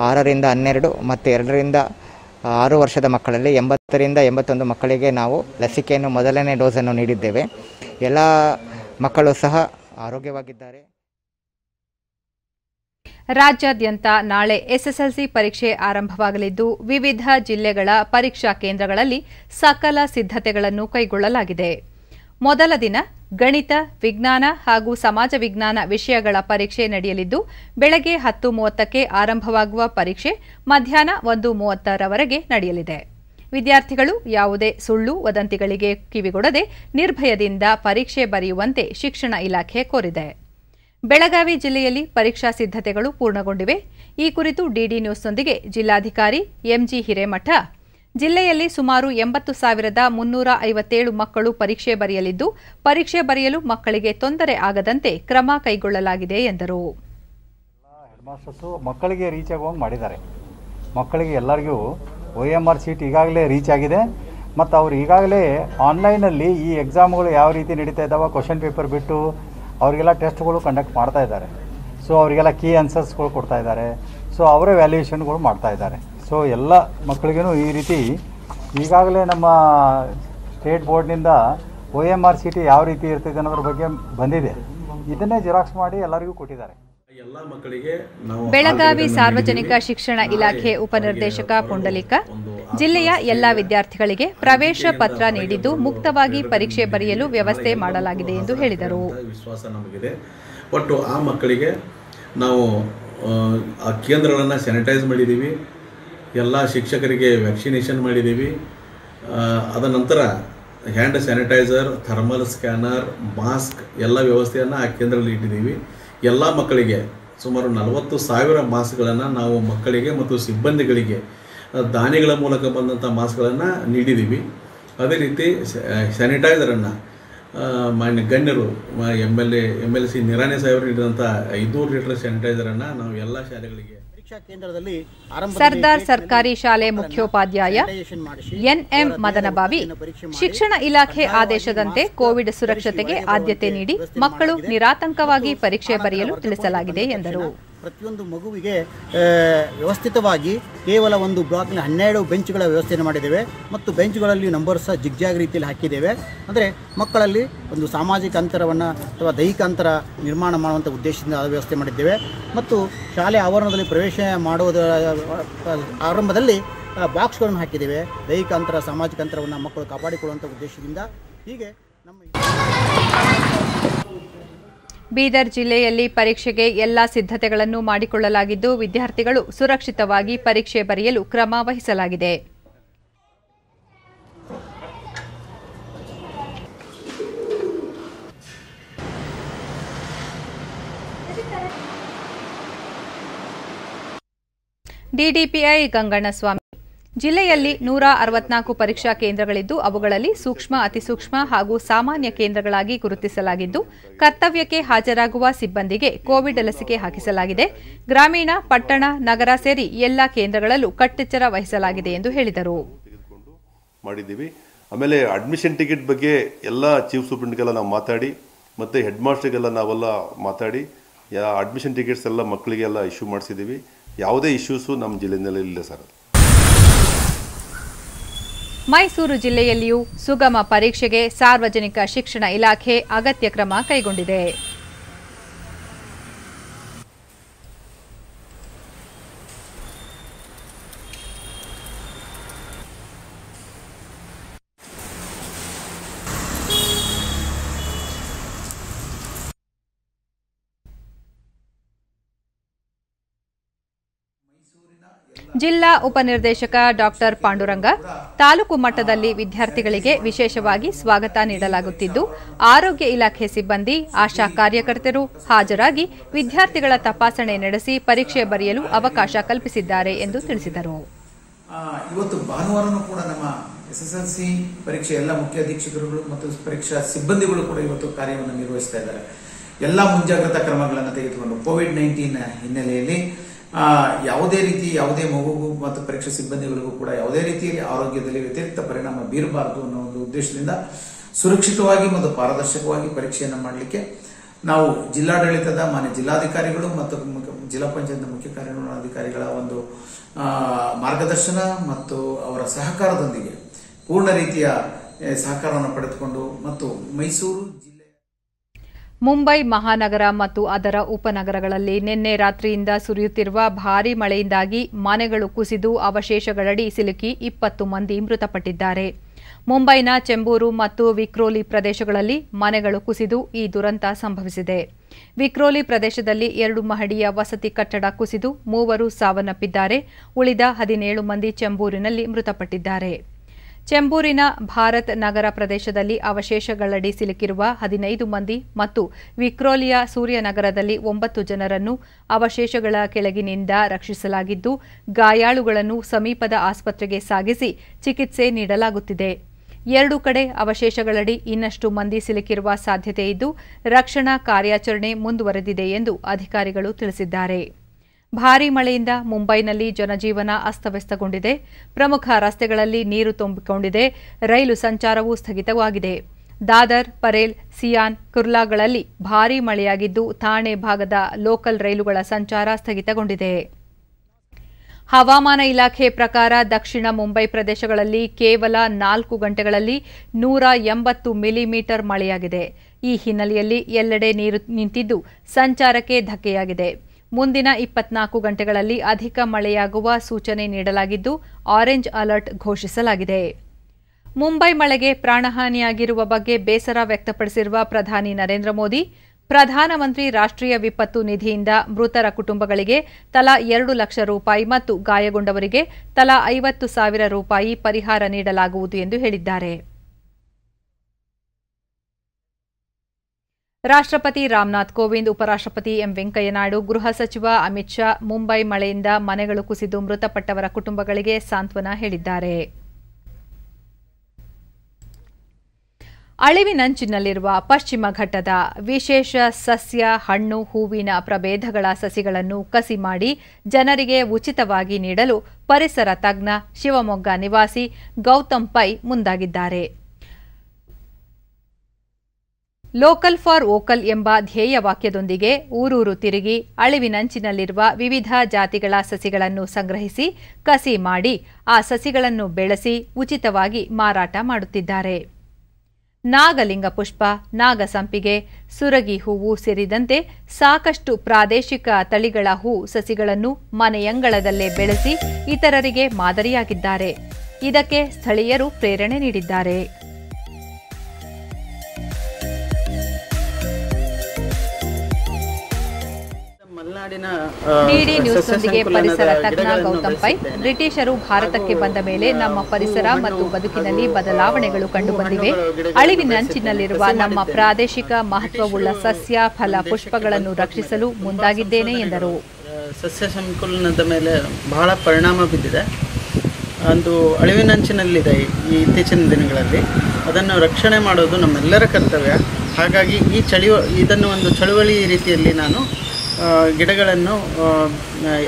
ಆರರಿಂದ ಹನ್ನೆರಡು ಮತ್ತು ಎರಡರಿಂದ ಆರು ವರ್ಷದ ಮಕ್ಕಳಲ್ಲಿ ಎಂಬತ್ತರಿಂದ ಎಂಬತ್ತೊಂದು ಮಕ್ಕಳಿಗೆ ನಾವು ಲಸಿಕೆಯನ್ನು ಮೊದಲನೇ ಡೋಸನ್ನು ನೀಡಿದ್ದೇವೆ ಎಲ್ಲ ಮಕ್ಕಳು ಸಹ ಆರೋಗ್ಯವಾಗಿದ್ದಾರೆ ರಾಜ್ಯಾದ್ಯಂತ ನಾಳೆ ಎಸ್ಎಸ್ಎಲ್ಸಿ ಪರೀಕ್ಷೆ ಆರಂಭವಾಗಲಿದ್ದು ವಿವಿಧ ಜಿಲ್ಲೆಗಳ ಪರೀಕ್ಷಾ ಕೇಂದ್ರಗಳಲ್ಲಿ ಸಕಲ ಸಿದ್ಧತೆಗಳನ್ನು ಕೈಗೊಳ್ಳಲಾಗಿದೆ ಮೊದಲ ದಿನ ಗಣಿತ ವಿಜ್ಞಾನ ಹಾಗೂ ಸಮಾಜ ವಿಜ್ಞಾನ ವಿಷಯಗಳ ಪರೀಕ್ಷೆ ನಡೆಯಲಿದ್ದು ಬೆಳಗ್ಗೆ ಹತ್ತು ಮೂವತ್ತಕ್ಕೆ ಆರಂಭವಾಗುವ ಪರೀಕ್ಷೆ ಮಧ್ಯಾಹ್ನ ಒಂದು ಮೂವತ್ತರವರೆಗೆ ನಡೆಯಲಿದೆ ವಿದ್ಯಾರ್ಥಿಗಳು ಯಾವುದೇ ಸುಳ್ಳು ವದಂತಿಗಳಿಗೆ ಕಿವಿಗೊಡದೆ ನಿರ್ಭಯದಿಂದ ಪರೀಕ್ಷೆ ಬರೆಯುವಂತೆ ಶಿಕ್ಷಣ ಇಲಾಖೆ ಕೋರಿದೆ ಬೆಳಗಾವಿ ಜಿಲ್ಲೆಯಲ್ಲಿ ಪರೀಕ್ಷಾ ಸಿದ್ಧತೆಗಳು ಪೂರ್ಣಗೊಂಡಿವೆ ಈ ಕುರಿತು ಡಿಡಿ ನ್ಯೂಸ್ನೊಂದಿಗೆ ಜಿಲ್ಲಾಧಿಕಾರಿ ಎಂಜಿ ಹಿರೇಮಠ ಜಿಲ್ಲೆಯಲ್ಲಿ ಸುಮಾರು ಎಂಬತ್ತು ಸಾವಿರದ ಮುನ್ನೂರ ಐವತ್ತೇಳು ಮಕ್ಕಳು ಪರೀಕ್ಷೆ ಬರೆಯಲಿದ್ದು ಪರೀಕ್ಷೆ ಬರೆಯಲು ಮಕ್ಕಳಿಗೆ ತೊಂದರೆ ಆಗದಂತೆ ಕ್ರಮ ಕೈಗೊಳ್ಳಲಾಗಿದೆ ಎಂದರು ಮಕ್ಕಳಿಗೆ ರೀಚ್ ಆಗುವಂಗೆ ಮಾಡಿದ್ದಾರೆ ಮಕ್ಕಳಿಗೆ ಎಲ್ಲರಿಗೂ ಓ ಎಮ್ ಆರ್ ಸೀಟ್ ಈಗಾಗಲೇ ರೀಚ್ ಆಗಿದೆ ಮತ್ತು ಅವ್ರು ಈಗಾಗಲೇ ಆನ್ಲೈನಲ್ಲಿ ಈ ಎಕ್ಸಾಮ್ಗಳು ಯಾವ ರೀತಿ ನಡೀತಾ ಇದ್ದಾವೆ ಕ್ವಶನ್ ಪೇಪರ್ ಬಿಟ್ಟು ಅವರಿಗೆಲ್ಲ ಟೆಸ್ಟ್ಗಳು ಕಂಡಕ್ಟ್ ಮಾಡ್ತಾ ಇದ್ದಾರೆ ಸೊ ಅವರಿಗೆಲ್ಲ ಕೀ ಆನ್ಸರ್ಸ್ಗಳು ಕೊಡ್ತಾ ಇದ್ದಾರೆ ಸೊ ಅವರೇ ವ್ಯಾಲ್ಯೂಯೇಷನ್ಗಳು ಮಾಡ್ತಾ ಇದ್ದಾರೆ ಸೊ ಎಲ್ಲ ಮಕ್ಕಳಿಗೂ ಈ ರೀತಿ ಈಗಾಗಲೇ ನಮ್ಮ ಸ್ಟೇಟ್ ಬೋರ್ಡ್ನಿಂದ O M R C T ಯಾವ ರೀತಿ ಇರ್ತದೆ ಅನ್ನೋದ್ರ ಬಗ್ಗೆ ಬಂದಿದೆ ಇದನ್ನೇ ಜೆರಾಕ್ಸ್ ಮಾಡಿ ಎಲ್ಲರಿಗೂ ಕೊಟ್ಟಿದ್ದಾರೆ ಬೆಳಗಾವಿ ಸಾರ್ವಜನಿಕ ಶಿಕ್ಷಣ ಇಲಾಖೆ ಉಪನಿರ್ದೇಶಕ ಪುಂಡಲಿಕ ಜಿಲ್ಲೆಯ ಎಲ್ಲಾ ವಿದ್ಯಾರ್ಥಿಗಳಿಗೆ ಪ್ರವೇಶ ಪತ್ರ ನೀಡಿದ್ದು ಮುಕ್ತವಾಗಿ ಪರೀಕ್ಷೆ ಬರೆಯಲು ವ್ಯವಸ್ಥೆ ಮಾಡಲಾಗಿದೆ ಎಂದು ಹೇಳಿದರು ವಿಶ್ವಾಸ ನಮಗಿದೆ ಆ ಮಕ್ಕಳಿಗೆ ನಾವು ಕೇಂದ್ರಗಳನ್ನು ಸ್ಯಾನಿಟೈಸ್ ಮಾಡಿದ್ದೀವಿ ಎಲ್ಲ ಶಿಕ್ಷಕರಿಗೆ ವ್ಯಾಕ್ಸಿನೇಷನ್ ಮಾಡಿದ್ದೀವಿ ಅದ ನಂತರ hand sanitiser thermal scanner mask ಎಲ್ಲ ವ್ಯವಸ್ಥೆಯನ್ನು ಆ ಕೇಂದ್ರದಲ್ಲಿ ಇಟ್ಟಿದ್ದೀವಿ ಎಲ್ಲ ಮಕ್ಕಳಿಗೆ ಸುಮಾರು ನಲವತ್ತು ಸಾವಿರ ಮಾಸ್ಕ್ಗಳನ್ನು ನಾವು ಮಕ್ಕಳಿಗೆ ಮತ್ತು ಸಿಬ್ಬಂದಿಗಳಿಗೆ ದಾನಿಗಳ ಮೂಲಕ ಬಂದಂಥ ಮಾಸ್ಕ್ಗಳನ್ನು ನೀಡಿದ್ದೀವಿ ಅದೇ ರೀತಿ ಸ್ಯಾನಿಟೈಸರನ್ನು ಮಾನ್ಯ ಗಣ್ಯರು M L A M L C Nirani ಸಾಹೇಬರು ನೀಡಿದಂಥ ಐದುನೂರು ಲೀಟರ್ ಸ್ಯಾನಿಟೈಸರನ್ನು ನಾವು ಎಲ್ಲ ಶಾಲೆಗಳಿಗೆ ಸರ್ದಾರ್ ಸರ್ಕಾರಿ ಶಾಲೆ ಮುಖ್ಯೋಪಾಧ್ಯಾಯ ಎನ್ಎಂ ಮದನಬಾವಿ ಶಿಕ್ಷಣ ಇಲಾಖೆ ಆದೇಶದಂತೆ ಕೋವಿಡ್ ಸುರಕ್ಷತೆಗೆ ಆದ್ಯತೆ ನೀಡಿ ಮಕ್ಕಳು ನಿರಾತಂಕವಾಗಿ ಪರೀಕ್ಷೆ ಬರೆಯಲು ತಿಳಿಸಲಾಗಿದೆ ಎಂದರು ಪ್ರತಿಯೊಂದು ಮಗುವಿಗೆ ವ್ಯವಸ್ಥಿತವಾಗಿ ಕೇವಲ ಒಂದು ಬ್ಲಾಕ್ನ ಹನ್ನೆರಡು ಬೆಂಚ್ಗಳ ವ್ಯವಸ್ಥೆಯನ್ನು ಮಾಡಿದ್ದೇವೆ ಮತ್ತು ಬೆಂಚ್ಗಳಲ್ಲಿ ನಂಬರ್ ಸಹ ಜಿಗ್ಜಾಗ್ ರೀತಿಯಲ್ಲಿ ಹಾಕಿದ್ದೇವೆ ಅಂದರೆ ಮಕ್ಕಳಲ್ಲಿ ಒಂದು ಸಾಮಾಜಿಕ ಅಂತರವನ್ನು ಅಥವಾ ದೈಹಿಕ ಅಂತರ ನಿರ್ಮಾಣ ಮಾಡುವಂಥ ಉದ್ದೇಶದಿಂದ ವ್ಯವಸ್ಥೆ ಮಾಡಿದ್ದೇವೆ ಮತ್ತು ಶಾಲೆ ಆವರಣದಲ್ಲಿ ಪ್ರವೇಶ ಮಾಡುವುದರ ಆರಂಭದಲ್ಲಿ ಬಾಕ್ಸ್ಗಳನ್ನು ಹಾಕಿದ್ದೇವೆ ದೈಹಿಕ ಅಂತರ ಸಾಮಾಜಿಕ ಅಂತರವನ್ನು ಮಕ್ಕಳು ಕಾಪಾಡಿಕೊಳ್ಳುವಂಥ ಉದ್ದೇಶದಿಂದ ಹೀಗೆ ನಮ್ಮ ಬೀದರ್ ಜಿಲ್ಲೆಯಲ್ಲಿ ಪರೀಕ್ಷೆಗೆ ಎಲ್ಲಾ ಸಿದ್ಧತೆಗಳನ್ನು ಮಾಡಿಕೊಳ್ಳಲಾಗಿದ್ದು ವಿದ್ಯಾರ್ಥಿಗಳು ಸುರಕ್ಷಿತವಾಗಿ ಪರೀಕ್ಷೆ ಬರೆಯಲು ಕ್ರಮ ವಹಿಸಲಾಗಿದೆ ಡಿಡಿಪಿಐ ಗಂಗಣ್ಣಸ್ವಾಮಿ ಜಿಲ್ಲೆಯಲ್ಲಿ ನೂರ ಅರವತ್ನಾಲ್ಕು ಪರೀಕ್ಷಾ ಕೇಂದ್ರಗಳಿದ್ದು ಅವುಗಳಲ್ಲಿ ಸೂಕ್ಷ್ಮ ಅತಿಸೂಕ್ಷ್ಮ ಹಾಗೂ ಸಾಮಾನ್ಯ ಕೇಂದ್ರಗಳಾಗಿ ಗುರುತಿಸಲಾಗಿದ್ದು ಕರ್ತವ್ಯಕ್ಕೆ ಹಾಜರಾಗುವ ಸಿಬ್ಬಂದಿಗೆ ಕೋವಿಡ್ ಲಸಿಕೆ ಹಾಕಿಸಲಾಗಿದೆ ಗ್ರಾಮೀಣ ಪಟ್ಟಣ ನಗರ ಸೇರಿ ಎಲ್ಲಾ ಕೇಂದ್ರಗಳಲ್ಲೂ ಕಟ್ಟೆಚ್ಚರ ವಹಿಸಲಾಗಿದೆ ಎಂದು ಹೇಳಿದರು ಆಮೇಲೆ ಅಡ್ಮಿಷನ್ ಟಿಕೆಟ್ ಬಗ್ಗೆ ಎಲ್ಲ ಚೀಫ್ ಸೂಪ್ರಿಂಟ್ಗೆಲ್ಲ ನಾವು ಮಾತಾಡಿ ಮತ್ತು ಹೆಡ್ ಮಾಸ್ಟರ್ಗೆಲ್ಲ ನಾವೆಲ್ಲ ಮಾತಾಡಿ ಅಡ್ಮಿಷನ್ ಟಿಕೆಟ್ಸ್ ಎಲ್ಲ ಮಕ್ಕಳಿಗೆಲ್ಲ ಇಶ್ಯೂ ಮಾಡಿಸಿದ್ದೀವಿ ಯಾವುದೇ ಇಶ್ಯೂಸು ನಮ್ಮ ಜಿಲ್ಲೆಯಲ್ಲಿ ಇಲ್ಲ ಸರ್ ಮೈಸೂರು ಜಿಲ್ಲೆಯಲ್ಲಿಯೂ ಸುಗಮ ಪರೀಕ್ಷೆಗೆ ಸಾರ್ವಜನಿಕ ಶಿಕ್ಷಣ ಇಲಾಖೆ ಅಗತ್ಯ ಕ್ರಮ ಕೈಗೊಂಡಿದೆ ಜಿಲ್ಲಾ ಉಪನಿರ್ದೇಶಕ ಡಾಕ್ಟರ್ ಪಾಂಡುರಂಗ ತಾಲೂಕು ಮಟ್ಟದಲ್ಲಿ ವಿದ್ಯಾರ್ಥಿಗಳಿಗೆ ವಿಶೇಷವಾಗಿ ಸ್ವಾಗತ ನೀಡಲಾಗುತ್ತಿದ್ದು ಆರೋಗ್ಯ ಇಲಾಖೆ ಸಿಬ್ಬಂದಿ ಆಶಾ ಕಾರ್ಯಕರ್ತರು ಹಾಜರಾಗಿ ವಿದ್ಯಾರ್ಥಿಗಳ ತಪಾಸಣೆ ನಡೆಸಿ ಪರೀಕ್ಷೆ ಬರೆಯಲು ಅವಕಾಶ ಕಲ್ಪಿಸಿದ್ದಾರೆ ಎಂದು ತಿಳಿಸಿದರು ಇವತ್ತು ಭಾನುವಾರನೂ ಕೂಡ ನಮ್ಮ ಎಸ್ ಎಸ್ ಎಲ್ ಸಿ ಪರೀಕ್ಷೆ ಎಲ್ಲ ಮುಖ್ಯ ಅಧೀಕ್ಷಕರುಗಳು ಮತ್ತು ಪರೀಕ್ಷಾ ಸಿಬ್ಬಂದಿಗಳು ಕೂಡ ಇವತ್ತು ಕಾರ್ಯವನ್ನು ನಿರ್ವಹಿಸ್ತಾ ಇದ್ದಾರೆ ಎಲ್ಲ ಮುಂಜಾಗ್ರತಾ ಕ್ರಮಗಳನ್ನು ತೆಗೆದುಕೊಂಡು ಕೋವಿಡ್ ನೈನ್ಟೀನ್ ಹಿನ್ನೆಲೆಯಲ್ಲಿ ಯಾವುದೇ ರೀತಿ ಯಾವುದೇ ಮಗುಗೂ ಮತ್ತು ಪರೀಕ್ಷಾ ಸಿಬ್ಬಂದಿಗಳಿಗೂ ಕೂಡ ಯಾವುದೇ ರೀತಿಯಲ್ಲಿ ಆರೋಗ್ಯದಲ್ಲಿ ವ್ಯತಿರಿಕ್ತ ಪರಿಣಾಮ ಬೀರಬಾರದು ಅನ್ನೋ ಒಂದು ಉದ್ದೇಶದಿಂದ ಸುರಕ್ಷಿತವಾಗಿ ಮತ್ತು ಪಾರದರ್ಶಕವಾಗಿ ಪರೀಕ್ಷೆಯನ್ನು ಮಾಡಲಿಕ್ಕೆ ನಾವು ಜಿಲ್ಲಾಡಳಿತದ ಮಾನ್ಯ ಜಿಲ್ಲಾಧಿಕಾರಿಗಳು ಮತ್ತು ಜಿಲ್ಲಾ ಪಂಚಾಯತ್ ಮುಖ್ಯ ಕಾರ್ಯನಿರ್ವಹಣಾಧಿಕಾರಿಗಳ ಒಂದು ಮಾರ್ಗದರ್ಶನ ಮತ್ತು ಅವರ ಸಹಕಾರದೊಂದಿಗೆ ಪೂರ್ಣ ರೀತಿಯ ಸಹಕಾರವನ್ನು ಪಡೆದುಕೊಂಡು ಮತ್ತು ಮೈಸೂರು ಮುಂಬೈ ಮಹಾನಗರ ಮತ್ತು ಅದರ ಉಪನಗರಗಳಲ್ಲಿ ನಿನ್ನೆ ರಾತ್ರಿಯಿಂದ ಸುರಿಯುತ್ತಿರುವ ಭಾರೀ ಮಳೆಯಿಂದಾಗಿ ಮನೆಗಳು ಕುಸಿದು ಅವಶೇಷಗಳಡಿ ಸಿಲುಕಿ ಇಪ್ಪತ್ತು ಮಂದಿ ಮೃತಪಟ್ಟಿದ್ದಾರೆ ಮುಂಬೈನ ಚೆಂಬೂರು ಮತ್ತು ವಿಕ್ರೋಲಿ ಪ್ರದೇಶಗಳಲ್ಲಿ ಮನೆಗಳು ಕುಸಿದು ಈ ದುರಂತ ಸಂಭವಿಸಿದೆ ವಿಕ್ರೋಲಿ ಪ್ರದೇಶದಲ್ಲಿ ಎರಡು ಮಹಡಿಯ ವಸತಿ ಕಟ್ಟಡ ಕುಸಿದು ಮೂವರು ಸಾವನ್ನಪ್ಪಿದ್ದಾರೆ ಉಳಿದ ಹದಿನೇಳು ಮಂದಿ ಚೆಂಬೂರಿನಲ್ಲಿ ಮೃತಪಟ್ಟಿದ್ದಾರೆ ಚೆಂಬೂರಿನ ಭಾರತ್ ನಗರ ಪ್ರದೇಶದಲ್ಲಿ ಅವಶೇಷಗಳಡಿ ಸಿಲುಕಿರುವ ಹದಿನೈದು ಮಂದಿ ಮತ್ತು ವಿಕ್ರೋಲಿಯಾ ಸೂರ್ಯನಗರದಲ್ಲಿ ಒಂಬತ್ತು ಜನರನ್ನು ಅವಶೇಷಗಳ ಕೆಳಗಿನಿಂದ ರಕ್ಷಿಸಲಾಗಿದ್ದು ಗಾಯಾಳುಗಳನ್ನು ಸಮೀಪದ ಆಸ್ಪತ್ರೆಗೆ ಸಾಗಿಸಿ ಚಿಕಿತ್ಸೆ ನೀಡಲಾಗುತ್ತಿದೆ ಎರಡು ಕಡೆ ಅವಶೇಷಗಳಡಿ ಇನ್ನಷ್ಟು ಮಂದಿ ಸಿಲುಕಿರುವ ಸಾಧ್ಯತೆ ಇದ್ದು ರಕ್ಷಣಾ ಕಾರ್ಯಾಚರಣೆ ಮುಂದುವರೆದಿದೆ ಎಂದು ಅಧಿಕಾರಿಗಳು ತಿಳಿಸಿದ್ದಾರೆ ಭಾರೀ ಮಳೆಯಿಂದ ಮುಂಬೈನಲ್ಲಿ ಜನಜೀವನ ಅಸ್ತವ್ಯಸ್ತಗೊಂಡಿದೆ ಪ್ರಮುಖ ರಸ್ತೆಗಳಲ್ಲಿ ನೀರು ತುಂಬಿಕೊಂಡಿದೆ ರೈಲು ಸಂಚಾರವೂ ಸ್ಥಗಿತವಾಗಿದೆ ದಾದರ್ ಪರೇಲ್ ಸಿಯಾನ್ ಕುರ್ಲಾಗಳಲ್ಲಿ ಭಾರೀ ಮಳೆಯಾಗಿದ್ದು ಥಾಣೆ ಭಾಗದ ಲೋಕಲ್ ರೈಲುಗಳ ಸಂಚಾರ ಸ್ಥಗಿತಗೊಂಡಿದೆ ಹವಾಮಾನ ಇಲಾಖೆ ಪ್ರಕಾರ ದಕ್ಷಿಣ ಮುಂಬೈ ಪ್ರದೇಶಗಳಲ್ಲಿ ಕೇವಲ ನಾಲ್ಕು ಗಂಟೆಗಳಲ್ಲಿ ನೂರ ಎಂಬತ್ತು ಮಿಲಿಮೀಟರ್ ಮಳೆಯಾಗಿದೆ ಈ ಹಿನ್ನೆಲೆಯಲ್ಲಿ ಎಲ್ಲೆಡೆ ನೀರು ನಿಂತಿದ್ದು ಸಂಚಾರಕ್ಕೆ ಧಕ್ಕೆಯಾಗಿದೆ ಮುಂದಿನ ಇಪ್ಪತ್ನಾಲ್ಕು ಗಂಟೆಗಳಲ್ಲಿ ಅಧಿಕ ಮಳೆಯಾಗುವ ಸೂಚನೆ ನೀಡಲಾಗಿದ್ದು ಆರೆಂಜ್ ಅಲರ್ಟ್ ಘೋಷಿಸಲಾಗಿದೆ ಮುಂಬೈ ಮಳೆಗೆ ಪ್ರಾಣಹಾನಿಯಾಗಿರುವ ಬಗ್ಗೆ ಬೇಸರ ವ್ಯಕ್ತಪಡಿಸಿರುವ ಪ್ರಧಾನಿ ನರೇಂದ್ರ ಮೋದಿ ಪ್ರಧಾನಮಂತ್ರಿ ರಾಷ್ಟ್ರೀಯ ವಿಪತ್ತು ನಿಧಿಯಿಂದ ಮೃತರ ಕುಟುಂಬಗಳಿಗೆ ತಲಾ ಎರಡು ಲಕ್ಷ ರೂಪಾಯಿ ಮತ್ತು ಗಾಯಗೊಂಡವರಿಗೆ ತಲಾ ಐವತ್ತು ಸಾವಿರ ರೂಪಾಯಿ ಪರಿಹಾರ ನೀಡಲಾಗುವುದು ಎಂದು ಹೇಳಿದ್ದಾರೆ ರಾಷ್ಟ್ರಪತಿ ರಾಮನಾಥ್ ಕೋವಿಂದ್ ಉಪರಾಷ್ಟ್ರಪತಿ ಎಂ ವೆಂಕಯ್ಯನಾಯ್ಡು ಗೃಹ ಸಚಿವ ಅಮಿತ್ ಶಾ ಮುಂಬೈ ಮಳೆಯಿಂದ ಮನೆಗಳು ಕುಸಿದು ಮೃತಪಟ್ಟವರ ಕುಟುಂಬಗಳಿಗೆ ಸಾಂತ್ವನ ಹೇಳಿದ್ದಾರೆ ಅಳಿವಿನಂಚಿನಲ್ಲಿರುವ ಪಶ್ಚಿಮ ಘಟ್ಟದ ವಿಶೇಷ ಸಸ್ಯ ಹಣ್ಣು ಹೂವಿನ ಪ್ರಭೇದಗಳ ಸಸಿಗಳನ್ನು ಕಸಿ ಮಾಡಿ ಜನರಿಗೆ ಉಚಿತವಾಗಿ ನೀಡಲು ಪರಿಸರ ತಜ್ಞ ಶಿವಮೊಗ್ಗ ನಿವಾಸಿ ಗೌತಮ್ ಪೈ ಮುಂದಾಗಿದ್ದಾರೆ ಲೋಕಲ್ ಫಾರ್ ವೋಕಲ್ ಎಂಬ ಧ್ಯೇಯ ವಾಕ್ಯದೊಂದಿಗೆ ಊರೂರು ತಿರುಗಿ ಅಳಿವಿನಂಚಿನಲ್ಲಿರುವ ವಿವಿಧ ಜಾತಿಗಳ ಸಸಿಗಳನ್ನು ಸಂಗ್ರಹಿಸಿ ಕಸಿ ಮಾಡಿ ಆ ಸಸಿಗಳನ್ನು ಬೆಳೆಸಿ ಉಚಿತವಾಗಿ ಮಾರಾಟ ಮಾಡುತ್ತಿದ್ದಾರೆ ನಾಗಲಿಂಗ ಪುಷ್ಪ ನಾಗಸಂಪಿಗೆ ಸುರಗಿ ಹೂವು ಸೇರಿದಂತೆ ಸಾಕಷ್ಟು ಪ್ರಾದೇಶಿಕ ತಳಿಗಳ ಹೂ ಸಸಿಗಳನ್ನು ಮನೆಯಂಗಳದಲ್ಲೇ ಬೆಳೆಸಿ ಇತರರಿಗೆ ಮಾದರಿಯಾಗಿದ್ದಾರೆ ಇದಕ್ಕೆ ಸ್ಥಳೀಯರು ಪ್ರೇರಣೆ ನೀಡಿದ್ದಾರೆ ಡಿಡಿ ನ್ಯೂಸ್ನೊಂದಿಗೆ ಪರಿಸರ ತಜ್ಞ ಗೌತಮ್ ಪೈ ಬ್ರಿಟಿಷರು ಭಾರತಕ್ಕೆ ಬಂದ ಮೇಲೆ ನಮ್ಮ ಪರಿಸರ ಮತ್ತು ಬದುಕಿನಲ್ಲಿ ಬದಲಾವಣೆಗಳು ಕಂಡು ಬಂದಿವೆ ಅಳಿವಿನಂಚಿನಲ್ಲಿರುವ ನಮ್ಮ ಪ್ರಾದೇಶಿಕ ಮಹತ್ವವುಳ್ಳ ಸಸ್ಯ ಫಲ ಪುಷ್ಪಗಳನ್ನು ರಕ್ಷಿಸಲು ಮುಂದಾಗಿದ್ದೇನೆ ಎಂದರು ಸಸ್ಯ ಸಂಕುಲನದ ಮೇಲೆ ಬಹಳ ಪರಿಣಾಮ ಬಿದ್ದಿದೆ ಒಂದು ಅಳಿವಿನಂಚಿನಲ್ಲಿದೆ ಈ ಇತ್ತೀಚಿನ ದಿನಗಳಲ್ಲಿ ಅದನ್ನು ರಕ್ಷಣೆ ಮಾಡೋದು ನಮ್ಮೆಲ್ಲರ ಕರ್ತವ್ಯ ಹಾಗಾಗಿ ಈ ಚಳಿ ಇದನ್ನು ಒಂದು ಚಳುವಳಿ ರೀತಿಯಲ್ಲಿ ನಾನು ಗಿಡಗಳನ್ನು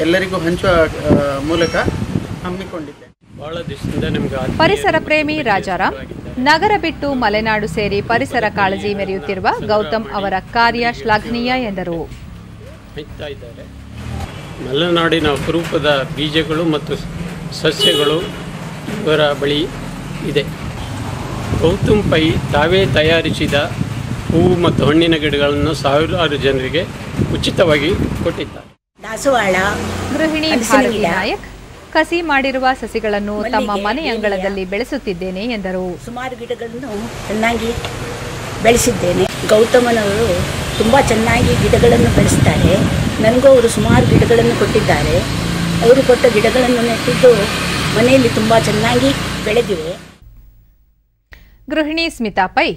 ಎಲ್ಲರಿಗೂ ಹಂಚುವ ಮೂಲಕ ಹಮ್ಮಿಕೊಂಡಿದ್ದೆ ಪರಿಸರ ಪ್ರೇಮಿ ರಾಜಾರಾಮ್ ನಗರ ಬಿಟ್ಟು ಮಲೆನಾಡು ಸೇರಿ ಪರಿಸರ ಕಾಳಜಿ ಮೆರೆಯುತ್ತಿರುವ ಗೌತಮ್ ಅವರ ಕಾರ್ಯ ಶ್ಲಾಘನೀಯ ಎಂದರು ಮಲೆನಾಡಿನ ಅಪರೂಪದ ಬೀಜಗಳು ಮತ್ತು ಸಸ್ಯಗಳು ಇವರ ಬಳಿ ಇದೆ ಗೌತಮ್ ಪೈ ತಾವೇ ತಯಾರಿಸಿದ ಹೂವು ಮತ್ತು ಹಣ್ಣಿನ ಗಿಡಗಳನ್ನು ಸಾವಿರಾರು ಜನರಿಗೆ ಉಚಿತವಾಗಿ ಕೊಟ್ಟಿದ್ದಾರೆ ದಾಸವಾಳ ಗೃಹಿಣಿ ನಾಯಕ್ ಕಸಿ ಮಾಡಿರುವ ಸಸಿಗಳನ್ನು ತಮ್ಮ ಮನೆ ಅಂಗಳದಲ್ಲಿ ಬೆಳೆಸುತ್ತಿದ್ದೇನೆ ಎಂದರು ಸುಮಾರು ಗಿಡಗಳನ್ನು ಚೆನ್ನಾಗಿ ಬೆಳೆಸಿದ್ದೇನೆ ಗೌತಮನವರು ತುಂಬಾ ಚೆನ್ನಾಗಿ ಗಿಡಗಳನ್ನು ಬೆಳೆಸ್ತಾರೆ ನನಗೂ ಅವರು ಸುಮಾರು ಗಿಡಗಳನ್ನು ಕೊಟ್ಟಿದ್ದಾರೆ ಅವರು ಕೊಟ್ಟ ಗಿಡಗಳನ್ನು ನೆಟ್ಟಿದ್ದು ಮನೆಯಲ್ಲಿ ತುಂಬಾ ಚೆನ್ನಾಗಿ ಬೆಳೆದಿವೆ ಗೃಹಿಣಿ ಸ್ಮಿತಾ ಪೈ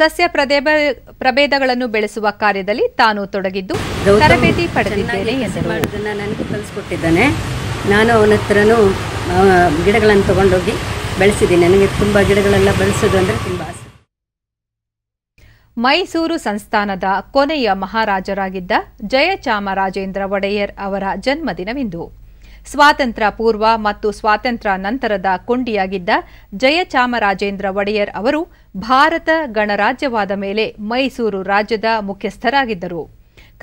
ಸಸ್ಯ ಪ್ರದೇಬ ಪ್ರಭೇದಗಳನ್ನು ಬೆಳೆಸುವ ಕಾರ್ಯದಲ್ಲಿ ತಾನು ತೊಡಗಿದ್ದು ತರಬೇತಿ ಪಡೆದಿದ್ದೇನೆ ನನಗೆ ಕಲಿಸ್ಕೊಟ್ಟಿದ್ದಾನೆ ನಾನು ಅವನ ಹತ್ರನೂ ಗಿಡಗಳನ್ನು ತಗೊಂಡೋಗಿ ಬೆಳೆಸಿದ್ದೀನಿ ನನಗೆ ತುಂಬ ಗಿಡಗಳೆಲ್ಲ ಬೆಳೆಸೋದು ಅಂದರೆ ತುಂಬ ಆಸೆ ಮೈಸೂರು ಸಂಸ್ಥಾನದ ಕೊನೆಯ ಮಹಾರಾಜರಾಗಿದ್ದ ಜಯಚಾಮರಾಜೇಂದ್ರ ಒಡೆಯರ್ ಅವರ ಜನ್ಮದಿನವಿಂದು ಸ್ವಾತಂತ್ರ್ಯ ಪೂರ್ವ ಮತ್ತು ಸ್ವಾತಂತ್ರ್ಯ ನಂತರದ ಕೊಂಡಿಯಾಗಿದ್ದ ಜಯಚಾಮರಾಜೇಂದ್ರ ಒಡೆಯರ್ ಅವರು ಭಾರತ ಗಣರಾಜ್ಯವಾದ ಮೇಲೆ ಮೈಸೂರು ರಾಜ್ಯದ ಮುಖ್ಯಸ್ಥರಾಗಿದ್ದರು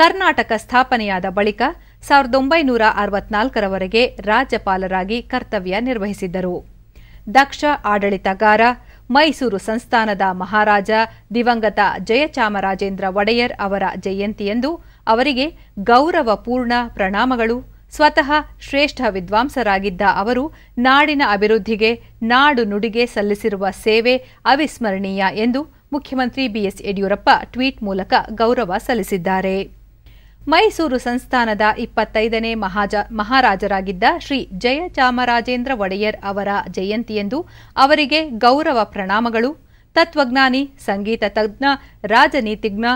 ಕರ್ನಾಟಕ ಸ್ಥಾಪನೆಯಾದ ಬಳಿಕ ಸಾವಿರದ ಒಂಬೈನೂರ ಅರವತ್ನಾಲ್ಕರವರೆಗೆ ರಾಜ್ಯಪಾಲರಾಗಿ ಕರ್ತವ್ಯ ನಿರ್ವಹಿಸಿದ್ದರು ದಕ್ಷ ಆಡಳಿತಗಾರ ಮೈಸೂರು ಸಂಸ್ಥಾನದ ಮಹಾರಾಜ ದಿವಂಗತ ಜಯಚಾಮರಾಜೇಂದ್ರ ಒಡೆಯರ್ ಅವರ ಜಯಂತಿಯಂದು ಅವರಿಗೆ ಗೌರವಪೂರ್ಣ ಪ್ರಣಾಮಗಳು ಸ್ವತಃ ಶ್ರೇಷ್ಠ ವಿದ್ವಾಂಸರಾಗಿದ್ದ ಅವರು ನಾಡಿನ ಅಭಿವೃದ್ಧಿಗೆ ನಾಡು ನುಡಿಗೆ ಸಲ್ಲಿಸಿರುವ ಸೇವೆ ಅವಿಸ್ಮರಣೀಯ ಎಂದು ಮುಖ್ಯಮಂತ್ರಿ ಬಿಎಸ್ ಯಡಿಯೂರಪ್ಪ ಟ್ವೀಟ್ ಮೂಲಕ ಗೌರವ ಸಲ್ಲಿಸಿದ್ದಾರೆ ಮೈಸೂರು ಸಂಸ್ಥಾನದ ಇಪ್ಪತ್ತೈದನೇ ಮಹಾಜ ಮಹಾರಾಜರಾಗಿದ್ದ ಶ್ರೀ ಜಯಚಾಮರಾಜೇಂದ್ರ ಒಡೆಯರ್ ಅವರ ಜಯಂತಿಯಂದು ಅವರಿಗೆ ಗೌರವ ಪ್ರಣಾಮಗಳು ತತ್ವಜ್ಞಾನಿ ಸಂಗೀತ ತಜ್ಞ ರಾಜನೀತಿಜ್ಞ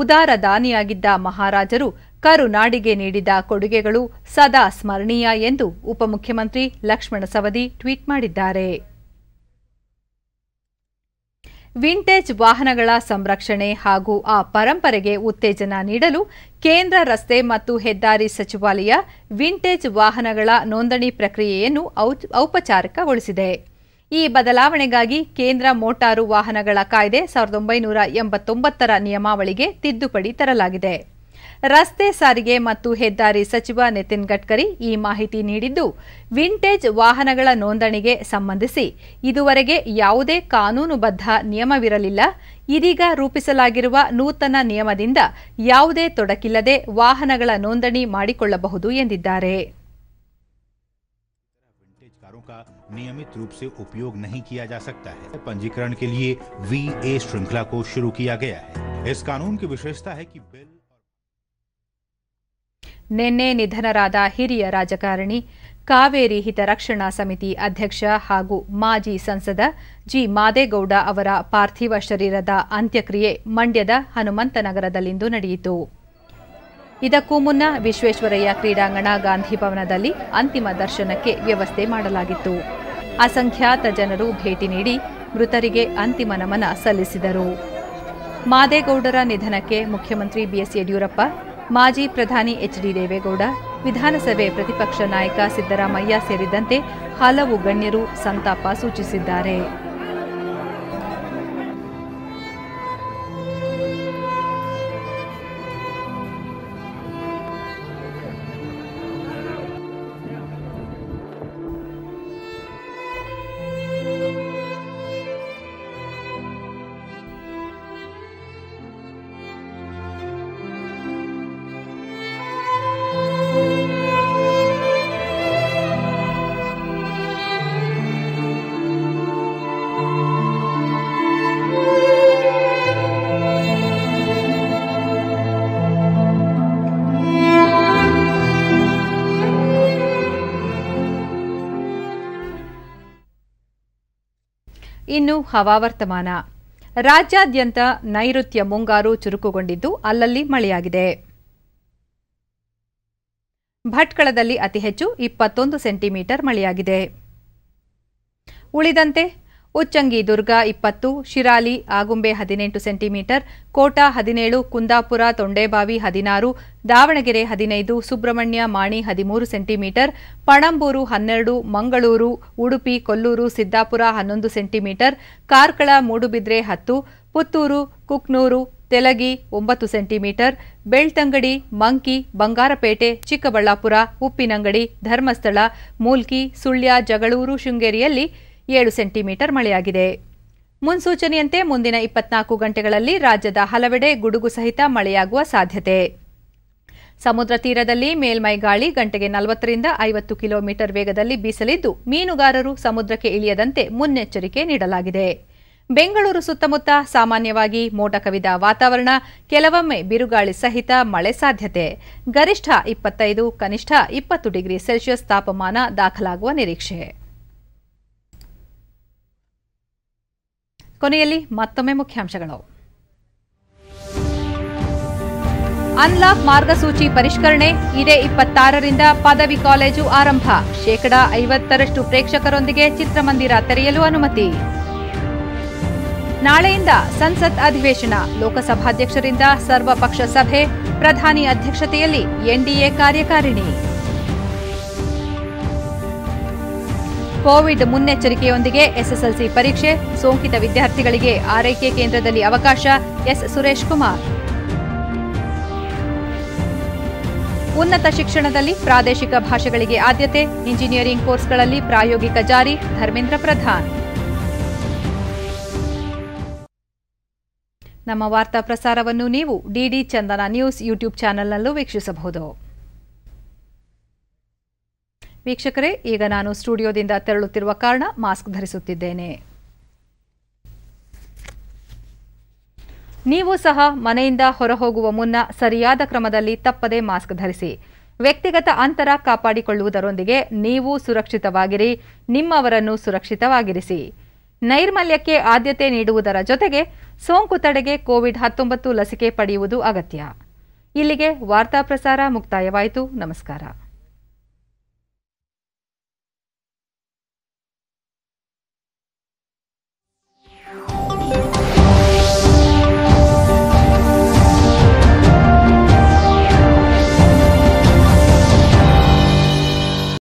ಉದಾರದಾನಿಯಾಗಿದ್ದ ಮಹಾರಾಜರು ಕರುನಾಡಿಗೆ ನೀಡಿದ ಕೊಡುಗೆಗಳು ಸದಾ ಸ್ಮರಣೀಯ ಎಂದು ಉಪಮುಖ್ಯಮಂತ್ರಿ ಲಕ್ಷ್ಮಣ ಸವದಿ ಟ್ವೀಟ್ ಮಾಡಿದ್ದಾರೆ ವಿಂಟೇಜ್ ವಾಹನಗಳ ಸಂರಕ್ಷಣೆ ಹಾಗೂ ಆ ಪರಂಪರೆಗೆ ಉತ್ತೇಜನ ನೀಡಲು ಕೇಂದ್ರ ರಸ್ತೆ ಮತ್ತು ಹೆದ್ದಾರಿ ಸಚಿವಾಲಯ ವಿಂಟೇಜ್ ವಾಹನಗಳ ನೋಂದಣಿ ಪ್ರಕ್ರಿಯೆಯನ್ನು ಔಪಚಾರಿಕಗೊಳಿಸಿದೆ ಈ ಬದಲಾವಣೆಗಾಗಿ ಕೇಂದ್ರ ಮೋಟಾರು ವಾಹನಗಳ ಕಾಯ್ದೆ ಸಾವಿರದ ಒಂಬೈನೂರ ಎಂಬತ್ತೊಂಬತ್ತರ ನಿಯಮಾವಳಿಗೆ ತಿದ್ದುಪಡಿ ತರಲಾಗಿದೆ ರಸ್ತೆ ಸಾರಿಗೆ ಮತ್ತು ಹೆದ್ದಾರಿ ಸಚಿವ ನಿತಿನ್ ಗಡ್ಕರಿ ಈ ಮಾಹಿತಿ ನೀಡಿದ್ದು ವಿಂಟೇಜ್ ವಾಹನಗಳ ನೋಂದಣಿಗೆ ಸಂಬಂಧಿಸಿ ಇದುವರೆಗೆ ಯಾವುದೇ ಕಾನೂನುಬದ್ಧ ನಿಯಮವಿರಲಿಲ್ಲ ಇದೀಗ ರೂಪಿಸಲಾಗಿರುವ ನೂತನ ನಿಯಮದಿಂದ ಯಾವುದೇ ತೊಡಕಿಲ್ಲದೆ ವಾಹನಗಳ ನೋಂದಣಿ ಮಾಡಿಕೊಳ್ಳಬಹುದು ಎಂದಿದ್ದಾರೆ नियमित रूप से उपयोग नहीं किया जा सकता है पंजीकरण के लिए वी ए श्रृंखला को शुरू किया गया है इस कानून की विशेषता है कि बिल ನಿನ್ನೆ ನಿಧನರಾದ ಹಿರಿಯ ರಾಜಕಾರಣಿ ಕಾವೇರಿ ಹಿತರಕ್ಷಣಾ ಸಮಿತಿ ಅಧ್ಯಕ್ಷ ಹಾಗೂ ಮಾಜಿ ಸಂಸದ ಜಿ ಮಾದೇಗೌಡ ಅವರ ಪಾರ್ಥಿವ ಶರೀರದ ಅಂತ್ಯಕ್ರಿಯೆ ಮಂಡ್ಯದ ಹನುಮಂತನಗರದಲ್ಲಿಂದು ನಡೆಯಿತು ಇದಕ್ಕೂ ಮುನ್ನ ವಿಶ್ವೇಶ್ವರಯ್ಯ ಕ್ರೀಡಾಂಗಣ ಗಾಂಧಿ ಭವನದಲ್ಲಿ ಅಂತಿಮ ದರ್ಶನಕ್ಕೆ ವ್ಯವಸ್ಥೆ ಮಾಡಲಾಗಿತ್ತು ಅಸಂಖ್ಯಾತ ಜನರು ಭೇಟಿ ನೀಡಿ ಮೃತರಿಗೆ ಅಂತಿಮ ನಮನ ಸಲ್ಲಿಸಿದರು ಮಾದೇಗೌಡರ ನಿಧನಕ್ಕೆ ಮುಖ್ಯಮಂತ್ರಿ ಬಿಎಸ್ ಯಡಿಯೂರಪ್ಪ ಮಾಜಿ ಪ್ರಧಾನಿ ಎಚ್ಡಿ ದೇವೇಗೌಡ ವಿಧಾನಸಭೆ ಪ್ರತಿಪಕ್ಷ ನಾಯಕ ಸಿದ್ದರಾಮಯ್ಯ ಸೇರಿದಂತೆ ಹಲವು ಗಣ್ಯರು ಸಂತಾಪ ಸೂಚಿಸಿದ್ದಾರೆ ಹವಾವರ್ತಮಾನ ರಾಜ್ಯಾದ್ಯಂತ ನೈಋತ್ಯ ಮುಂಗಾರು ಚುರುಕುಗೊಂಡಿದ್ದು ಅಲ್ಲಲ್ಲಿ ಮಳೆಯಾಗಿದೆ ಭಟ್ಕಳದಲ್ಲಿ ಅತಿ ಹೆಚ್ಚು ಇಪ್ಪತ್ತೊಂದು ಸೆಂಟಿಮೀಟರ್ ಮಳೆಯಾಗಿದೆ ಉಳಿದಂತೆ ಉಚ್ಚಂಗಿ ದುರ್ಗ ಇಪ್ಪತ್ತು ಶಿರಾಲಿ ಆಗುಂಬೆ ಹದಿನೆಂಟು ಸೆಂಟಿಮೀಟರ್ ಕೋಟ ಹದಿನೇಳು ಕುಂದಾಪುರ ತೊಂಡೇಬಾವಿ ಹದಿನಾರು ದಾವಣಗೆರೆ ಹದಿನೈದು ಸುಬ್ರಹ್ಮಣ್ಯ ಮಾಣಿ ಹದಿಮೂರು ಸೆಂಟಿಮೀಟರ್ ಪಣಂಬೂರು ಹನ್ನೆರಡು ಮಂಗಳೂರು ಉಡುಪಿ ಕೊಲ್ಲೂರು ಸಿದ್ದಾಪುರ ಹನ್ನೊಂದು ಸೆಂಟಿಮೀಟರ್ ಕಾರ್ಕಳ ಮೂಡುಬಿದ್ರೆ ಹತ್ತು ಪುತ್ತೂರು ಕುಕ್ನೂರು ತೆಲಗಿ ಒಂಬತ್ತು ಸೆಂಟಿಮೀಟರ್ ಬೆಳ್ತಂಗಡಿ ಮಂಕಿ ಬಂಗಾರಪೇಟೆ ಚಿಕ್ಕಬಳ್ಳಾಪುರ ಉಪ್ಪಿನಂಗಡಿ ಧರ್ಮಸ್ಥಳ ಮೂಲ್ಕಿ ಸುಳ್ಯ ಜಗಳೂರು ಶೃಂಗೇರಿಯಲ್ಲಿ ಏಳು ಸೆಂಟಿಮೀಟರ್ ಮಳೆಯಾಗಿದೆ ಮುನ್ಸೂಚನೆಯಂತೆ ಮುಂದಿನ ಇಪ್ಪತ್ನಾಲ್ಕು ಗಂಟೆಗಳಲ್ಲಿ ರಾಜ್ಯದ ಹಲವೆಡೆ ಗುಡುಗು ಸಹಿತ ಮಳೆಯಾಗುವ ಸಾಧ್ಯತೆ ಸಮುದ್ರ ತೀರದಲ್ಲಿ ಮೇಲ್ಮೈ ಗಾಳಿ ಗಂಟೆಗೆ ನಲವತ್ತರಿಂದ ಐವತ್ತು ಕಿಲೋಮೀಟರ್ ವೇಗದಲ್ಲಿ ಬೀಸಲಿದ್ದು ಮೀನುಗಾರರು ಸಮುದ್ರಕ್ಕೆ ಇಳಿಯದಂತೆ ಮುನ್ನೆಚ್ಚರಿಕೆ ನೀಡಲಾಗಿದೆ ಬೆಂಗಳೂರು ಸುತ್ತಮುತ್ತ ಸಾಮಾನ್ಯವಾಗಿ ಮೋಡ ಕವಿದ ವಾತಾವರಣ ಕೆಲವೊಮ್ಮೆ ಬಿರುಗಾಳಿ ಸಹಿತ ಮಳೆ ಸಾಧ್ಯತೆ ಗರಿಷ್ಠ ಇಪ್ಪತ್ತೈದು ಕನಿಷ್ಠ ಇಪ್ಪತ್ತು ಡಿಗ್ರಿ ಸೆಲ್ಸಿಯಸ್ ತಾಪಮಾನ ದಾಖಲಾಗುವ ನಿರೀಕ್ಷೆ ಕೊನೆಯಲ್ಲಿ ಮತ್ತೊಮ್ಮೆ ಮುಖ್ಯಾಂಶಗಳು ಅನ್ಲಾಕ್ ಮಾರ್ಗಸೂಚಿ ಪರಿಷ್ಕರಣೆ ಇದೇ ಇಪ್ಪತ್ತಾರರಿಂದ ಪದವಿ ಕಾಲೇಜು ಆರಂಭ ಶೇಕಡಾ ಐವತ್ತರಷ್ಟು ಪ್ರೇಕ್ಷಕರೊಂದಿಗೆ ಚಿತ್ರಮಂದಿರ ತೆರೆಯಲು ಅನುಮತಿ ನಾಳೆಯಿಂದ ಸಂಸತ್ ಅಧಿವೇಶನ ಲೋಕಸಭಾಧ್ಯಕ್ಷರಿಂದ ಸರ್ವಪಕ್ಷ ಸಭೆ ಪ್ರಧಾನಿ ಅಧ್ಯಕ್ಷತೆಯಲ್ಲಿ ಎನ್ಡಿಎ ಕಾರ್ಯಕಾರಿಣಿ ಕೋವಿಡ್ ಮುನ್ನೆಚ್ಚರಿಕೆಯೊಂದಿಗೆ ಎಸ್ಎಸ್ಎಲ್ಸಿ ಪರೀಕ್ಷೆ ಸೋಂಕಿತ ವಿದ್ಯಾರ್ಥಿಗಳಿಗೆ ಆರೈಕೆ ಕೇಂದ್ರದಲ್ಲಿ ಅವಕಾಶ ಎಸ್ ಸುರೇಶ್ ಕುಮಾರ್ ಉನ್ನತ ಶಿಕ್ಷಣದಲ್ಲಿ ಪ್ರಾದೇಶಿಕ ಭಾಷೆಗಳಿಗೆ ಆದ್ಯತೆ ಇಂಜಿನಿಯರಿಂಗ್ ಕೋರ್ಸ್ಗಳಲ್ಲಿ ಪ್ರಾಯೋಗಿಕ ಜಾರಿ ಧರ್ಮೇಂದ್ರ ಪ್ರಧಾನ್ ನಮ್ಮ ವಾರ್ತಾ ಪ್ರಸಾರವನ್ನು ನೀವು ಡಿಡಿ ಚಂದನ ನ್ಯೂಸ್ ಯೂಟ್ಯೂಬ್ ಚಾನೆಲ್ನಲ್ಲೂ ವೀಕ್ಷಿಸಬಹುದು ವೀಕ್ಷಕರೇ ಈಗ ನಾನು ಸ್ಟುಡಿಯೋದಿಂದ ತೆರಳುತ್ತಿರುವ ಕಾರಣ ಮಾಸ್ಕ್ ಧರಿಸುತ್ತಿದ್ದೇನೆ ನೀವು ಸಹ ಮನೆಯಿಂದ ಹೊರಹೋಗುವ ಮುನ್ನ ಸರಿಯಾದ ಕ್ರಮದಲ್ಲಿ ತಪ್ಪದೆ ಮಾಸ್ಕ್ ಧರಿಸಿ ವ್ಯಕ್ತಿಗತ ಅಂತರ ಕಾಪಾಡಿಕೊಳ್ಳುವುದರೊಂದಿಗೆ ನೀವು ಸುರಕ್ಷಿತವಾಗಿರಿ ನಿಮ್ಮವರನ್ನು ಸುರಕ್ಷಿತವಾಗಿರಿಸಿ ನೈರ್ಮಲ್ಯಕ್ಕೆ ಆದ್ಯತೆ ನೀಡುವುದರ ಜೊತೆಗೆ ಸೋಂಕು ತಡೆಗೆ ಕೋವಿಡ್ ಹತ್ತೊಂಬತ್ತು ಲಸಿಕೆ ಪಡೆಯುವುದು ಅಗತ್ಯ ಇಲ್ಲಿಗೆ ವಾರ್ತಾ ಪ್ರಸಾರ ಮುಕ್ತಾಯವಾಯಿತು ನಮಸ್ಕಾರ